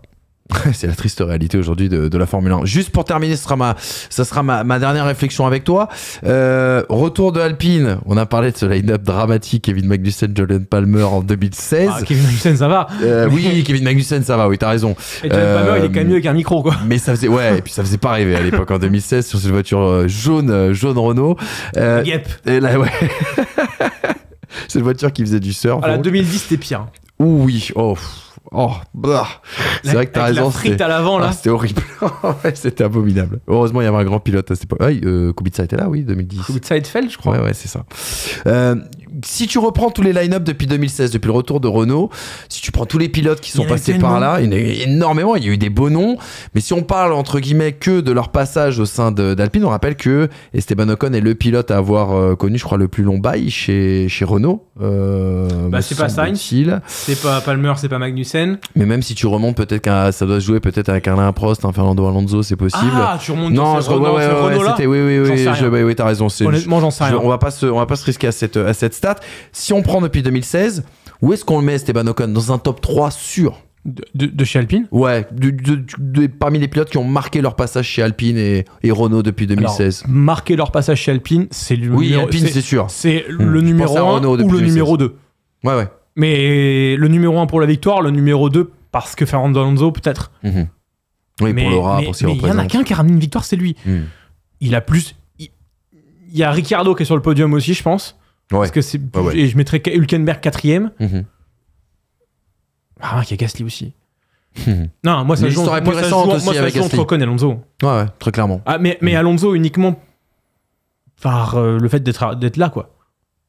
[laughs] c'est la triste réalité aujourd'hui de, la Formule 1. Juste pour terminer, ce sera ma, ça sera ma, dernière réflexion avec toi. Euh, retour de Alpine. On a parlé de ce line-up dramatique. Kevin Magnussen, Jolene Palmer en 2016. Ah, Kevin Magnussen, ça va. Euh, oui, [laughs] Kevin Magnussen, ça va. Oui, t'as raison. Et euh, Palmer, il est quand même mieux un micro, quoi. Mais ça faisait, ouais, et puis ça faisait pas rêver à l'époque en 2016 sur cette voiture jaune, jaune Renault. yep. C'est là, [laughs] voiture qui faisait du surf. À ah, la 2010, hein. c'était pire. oui. Oh. Oh, bah. C'est vrai que t'as raison. Ah, c'était horrible. [laughs] c'était abominable. Heureusement, il y avait un grand pilote à cette époque. Ah euh, Kubica était là, oui, 2010. Kubica Feld je crois. Ouais, ouais, c'est ça. Euh, si tu reprends tous les line-up depuis 2016, depuis le retour de Renault, si tu prends tous les pilotes qui sont passés par là, il y en a eu énormément, il y a eu des beaux noms, mais si on parle entre guillemets que de leur passage au sein d'Alpine, on rappelle que Esteban Ocon est le pilote à avoir euh, connu, je crois, le plus long bail chez, chez Renault. Euh, bah, c'est pas Sainz, c'est pas Palmer, c'est pas Magnussen. Mais même si tu remontes, peut-être qu'un ça doit se jouer peut-être avec un Alain Prost, un Fernando Alonso, c'est possible. Ah, tu remontes non, je, Renault, oui, oui, oui, oui, t'as raison. Honnêtement, on va pas se, on va pas se risquer à cette, à cette star. Si on prend depuis 2016, où est-ce qu'on le met, Esteban Ocon Dans un top 3 sûr de, chez Alpine Ouais, parmi les pilotes qui ont marqué leur passage chez Alpine et, Renault depuis 2016. marquer leur passage chez Alpine, c'est le oui, Alpine, c'est sûr. C'est hmm. le numéro 1 ou le numéro 2. Ouais, ouais. Mais le numéro 1 pour la victoire, le numéro 2 parce que Fernando Alonso, peut-être. Mhm. Oui, mais, pour Laura, pour Mais il n'y en a qu'un qui a ramené une victoire, c'est lui. Hmm. Il a plus. Il, il y a Ricciardo qui est sur le podium aussi, je pense. Parce que Et je mettrais Hülkenberg quatrième. Mhm. Ah, il y a Gasly aussi. Mhm. Non, moi ça Alonso. Ouais, ouais, très clairement. Ah, mais, mais mhm. Alonso uniquement par euh, le fait d'être d'être là, quoi.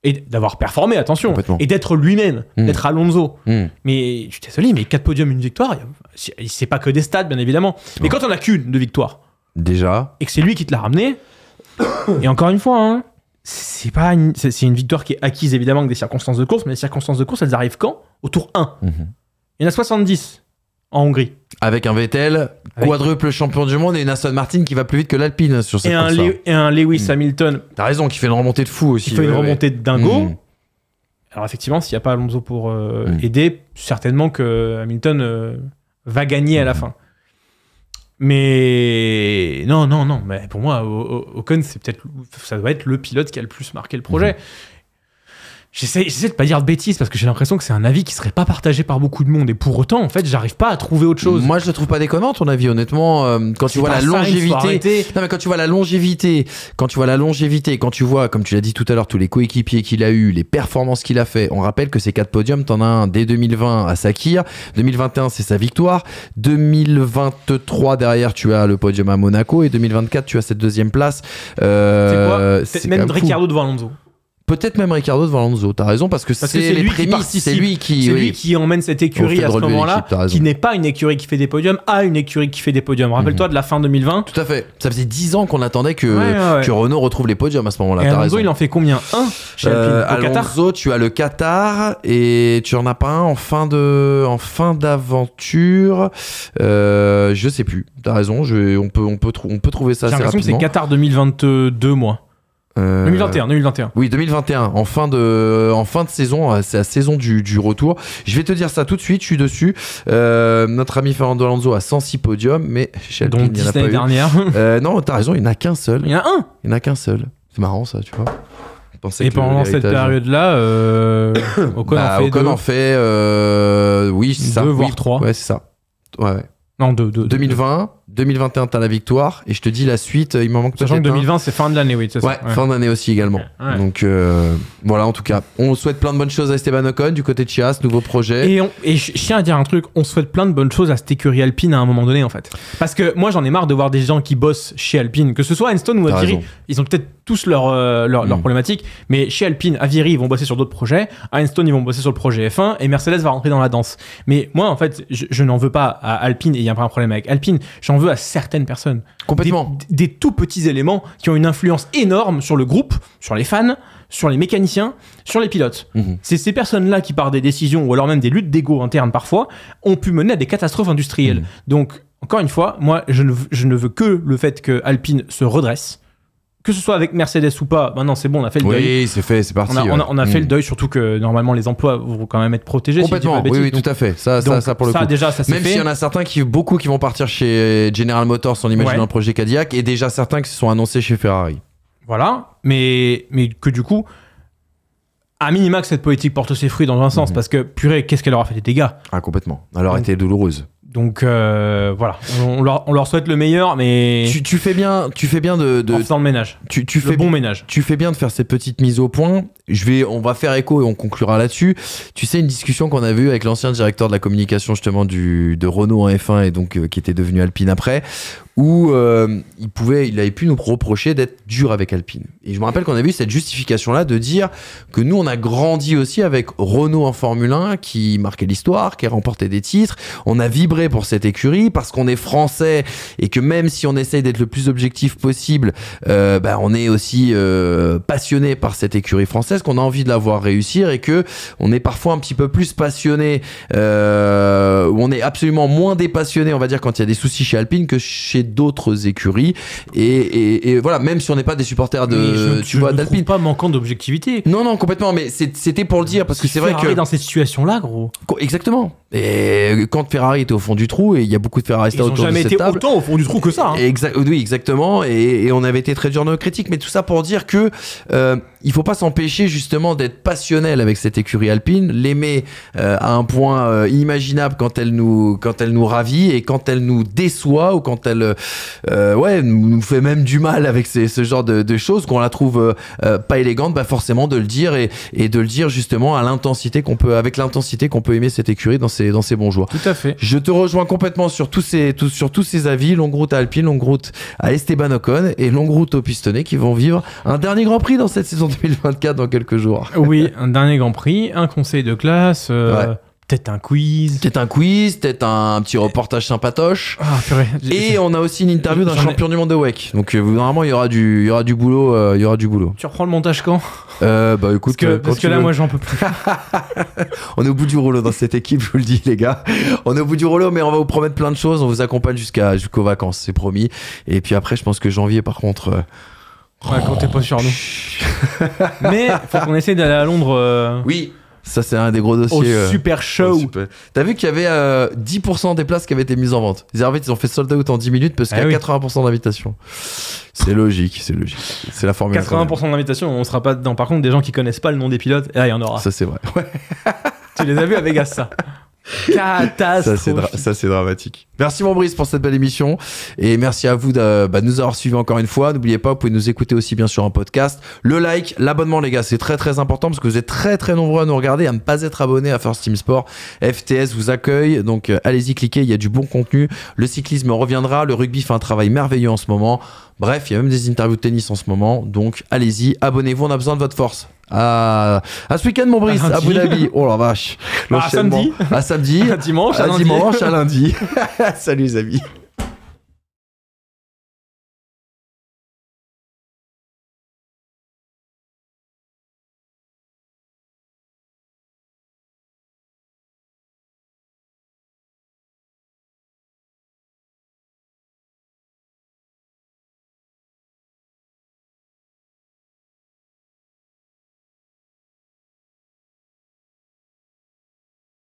Et d'avoir performé, attention. Et d'être lui-même, d'être Alonso. Mais je suis désolé, mais quatre podiums, une victoire, c'est pas que des stades, bien évidemment. Mais quand on a qu'une de victoire, Déjà, et que c'est lui qui te l'a ramené, [coughs] et encore une fois, hein, c'est pas une, c'est, une victoire qui est acquise évidemment avec des circonstances de course, mais les circonstances de course, elles arrivent quand Au tour 1. Mhm. Il y en a 70 en Hongrie. Avec un Vettel, quadruple champion du monde et une Aston Martin qui va plus vite que l'Alpine sur cette et et un Lewis mhm. Hamilton. T'as raison, qui fait une remontée de fou aussi. Qui fait une remontée de dingo. Mhm. Alors effectivement, s'il n'y a pas Alonso pour euh, aider, certainement que Hamilton euh, va gagner à la fin. Mais non, non, non. Mais pour moi, Ocon, c'est peut-être, ça doit être le pilote qui a le plus marqué le projet. Mhm. J'essaie, j'essaie de pas dire de bêtises parce que j'ai l'impression que c'est un avis qui serait pas partagé par beaucoup de monde et pour autant en fait j'arrive pas à trouver autre chose. Moi je le trouve pas déconnant ton avis honnêtement euh, quand tu vois la longévité. Non mais quand tu vois la longévité, quand tu vois la longévité, quand tu vois comme tu l'as dit tout à l'heure tous les coéquipiers qu'il a eu, les performances qu'il a fait. On rappelle que ces quatre podiums, t'en as un dès 2020 à Sakir, 2021 c'est sa victoire, 2023 derrière tu as le podium à Monaco et 2024 tu as cette deuxième place. Euh, c'est quoi c'est même Ricciardo devant Alonso. Peut-être même Ricardo devant Alonso, t'as raison, parce que c'est les c'est lui qui... qui emmène cette écurie à ce moment-là, qui n'est pas une écurie qui fait des podiums, à une écurie qui fait des podiums. Rappelle-toi de la fin 2020. Tout à fait. Ça faisait 10 ans qu'on attendait que, Renault retrouve les podiums à ce moment-là. Alonso, raison. il en fait combien Un euh, tu as le Qatar, et tu en as pas un en fin de en fin d'aventure. Euh, je sais plus, t'as raison, je, on, peut, on, peut, on peut trouver ça assez rapidement. c'est Qatar 2022, moi. 2021, euh, 2021. Oui, 2021. En fin de, en fin de saison, euh, c'est la saison du, du, retour. Je vais te dire ça tout de suite, je suis dessus. Euh, notre ami Fernando Alonso a 106 podiums, mais Shelby, Donc, il dernière. [laughs] Euh, non, t'as raison, il n'y en a qu'un seul. Il y en a un Il n'y en a qu'un seul. C'est marrant ça, tu vois. Et pendant cette période-là, [coughs] Ocon, en bah, fait, oui, c'est ça. Deux, voire trois. Ouais, c'est ça. Ouais, Non, deux, deux, 2020. 2021, t'as la victoire. Et je te dis la suite, euh, il m'en manque Sachant que 2020, c'est fin de l'année, oui. ouais, fin d'année aussi également. Donc euh, voilà, en tout cas, on souhaite plein de bonnes choses à Esteban Ocon du côté de Chias, nouveau projet. Et, je tiens à dire un truc, on souhaite plein de bonnes choses à cette alpine à un moment donné, en fait. Parce que moi, j'en ai marre de voir des gens qui bossent chez Alpine, que ce soit Enstone ou Aviri. Ils ont peut-être tous leurs euh, leur, leur mm. problématiques, mais chez Alpine, Aviri, ils vont bosser sur d'autres projets. À Enstone, ils vont bosser sur le projet F1 et Mercedes va rentrer dans la danse. Mais moi, en fait, je, n'en veux pas à Alpine et il y a pas un problème avec Alpine à certaines personnes. Complètement. Des, tout petits éléments qui ont une influence énorme sur le groupe, sur les fans, sur les mécaniciens, sur les pilotes. Mhm. C'est ces personnes-là qui, par des décisions ou alors même des luttes d'ego internes parfois, ont pu mener à des catastrophes industrielles. Mhm. Donc, encore une fois, moi, je ne, je ne veux que le fait que Alpine se redresse que ce soit avec Mercedes ou pas, maintenant c'est bon, on a fait le deuil. Oui, c'est fait, c'est parti. On a, fait le mm. deuil, surtout que normalement les emplois vont quand même être protégés. Complètement, oui, oui, tout à fait. Ça, ça, ça pour le coup. Déjà, même s'il y en a certains qui, beaucoup qui vont partir chez General Motors, en imaginant d'un projet Cadillac, et déjà certains qui se sont annoncés chez Ferrari. Voilà, mais, mais que du coup, à minima que cette politique porte ses fruits dans un sens, mhm. parce que purée, qu'est-ce qu'elle aura fait des dégâts Ah, complètement. Elle a été douloureuse. Donc euh, voilà, on leur, souhaite le meilleur, mais tu, fais bien, tu fais bien de, de le ménage. Tu, fais bon ménage. Tu fais bien de faire ces petites mises au point. Je vais, on va faire écho et on conclura là-dessus. Tu sais une discussion qu'on avait eue avec l'ancien directeur de la communication justement du de Renault en F1 et donc euh, qui était devenu Alpine après, où euh, il pouvait, il avait pu nous reprocher d'être dur avec Alpine. Et je me rappelle qu'on avait eu cette justification-là de dire que nous, on a grandi aussi avec Renault en Formule 1, qui marquait l'histoire, qui a remporté des titres. On a vibré pour cette écurie parce qu'on est français et que même si on essaye d'être le plus objectif possible, euh, bah, on est aussi euh, passionné par cette écurie française, qu'on a envie de la voir réussir et que on est parfois un petit peu plus passionné, on est absolument moins dépassionné, on va dire, quand il y a des soucis chez Alpine que chez d'autres écuries. Et, voilà, même si on n'est pas des supporters de, je, tu je vois, pas manquant d'objectivité. Non, non, complètement. Mais c'était pour le dire parce que c'est vrai que dans cette situation-là, gros. Exactement. Et quand Ferrari était au fond du trou, et il y a beaucoup de Ferrari Ils ont jamais été autant au fond du trou que ça. Hein. oui, exactement. Et, on avait été très dur dans nos critiques, mais tout ça pour dire que. Euh, il faut pas s'empêcher justement d'être passionnel avec cette écurie alpine, l'aimer euh, à un point inimaginable euh, imaginable quand elle nous quand elle nous ravit et quand elle nous déçoit ou quand elle euh, ouais nous fait même du mal avec ce genre de, choses qu'on la trouve pas élégante, bah forcément de le dire et, de le dire justement à l'intensité qu'on peut avec l'intensité qu'on peut aimer cette écurie dans ses dans ces bons jours. Tout à fait. Je te rejoins complètement sur tous ces sur tous ces avis, longue route à Alpine, longue route à Esteban Ocon et longue route au Pistonnet qui vont vivre un dernier Grand Prix dans cette saison 2024 dans quelques jours. oui, [laughs] un dernier Grand Prix, un conseil de classe. Euh, peut-être un quiz. Peut-être un quiz, peut-être un petit reportage sympatoche. Ah, Et on a aussi une interview d'un champion du monde de WEC. Donc euh, normalement, il y aura du, il y aura du boulot, euh, il y aura du boulot. Tu reprends le montage quand Bah écoute, parce que, là, moi, j'en peux plus. [laughs] [laughs] on est au bout du rouleau dans cette équipe, je vous le dis, les gars. On est au bout du rouleau, mais on va vous promettre plein de choses. On vous accompagne jusqu'à jusqu'aux vacances, c'est promis. Et puis après, je pense que janvier, par contre. Ouais, pas sur nous. [laughs] mais faut qu'on essaie d'aller à Londres. Euh, oui, Ça, c'est un des gros dossiers. Euh, au super show. T'as vu qu'il y avait 10% euh, des places qui avaient été mises en vente. Ils, ils ont fait sold out en 10 minutes parce qu'il y a 80% ah d'invitations. C'est logique, c'est logique. C'est la formule. 80% d'invitations, on sera pas dedans. Par contre, des gens qui connaissent pas le nom des pilotes, ah, il y en aura. Ça, c'est vrai. [laughs] Tu les as vus à Vegas, ça. Catastrophe. Ça, c'est dramatique. Merci, mon Brice, pour cette belle émission. Et merci à vous de, bah, nous avoir suivis encore une fois. N'oubliez pas, vous pouvez nous écouter aussi bien sur un podcast. Le like, l'abonnement, les gars, c'est très très important parce que vous êtes très très nombreux à nous regarder, à ne pas être abonnés à First Team Sport. FTS vous accueille. Donc, euh, allez-y, cliquez. Il y a du bon contenu. Le cyclisme reviendra. Le rugby fait un travail merveilleux en ce moment. Bref, il y a même des interviews de tennis en ce moment. Donc allez-y, abonnez-vous, on a besoin de votre force. À, ce week-end, mon Brice, à, Abu Oh la vache. Bah, à samedi. À samedi. [laughs] À dimanche. À, dimanche, à lundi. lundi. [laughs] Salut les amis.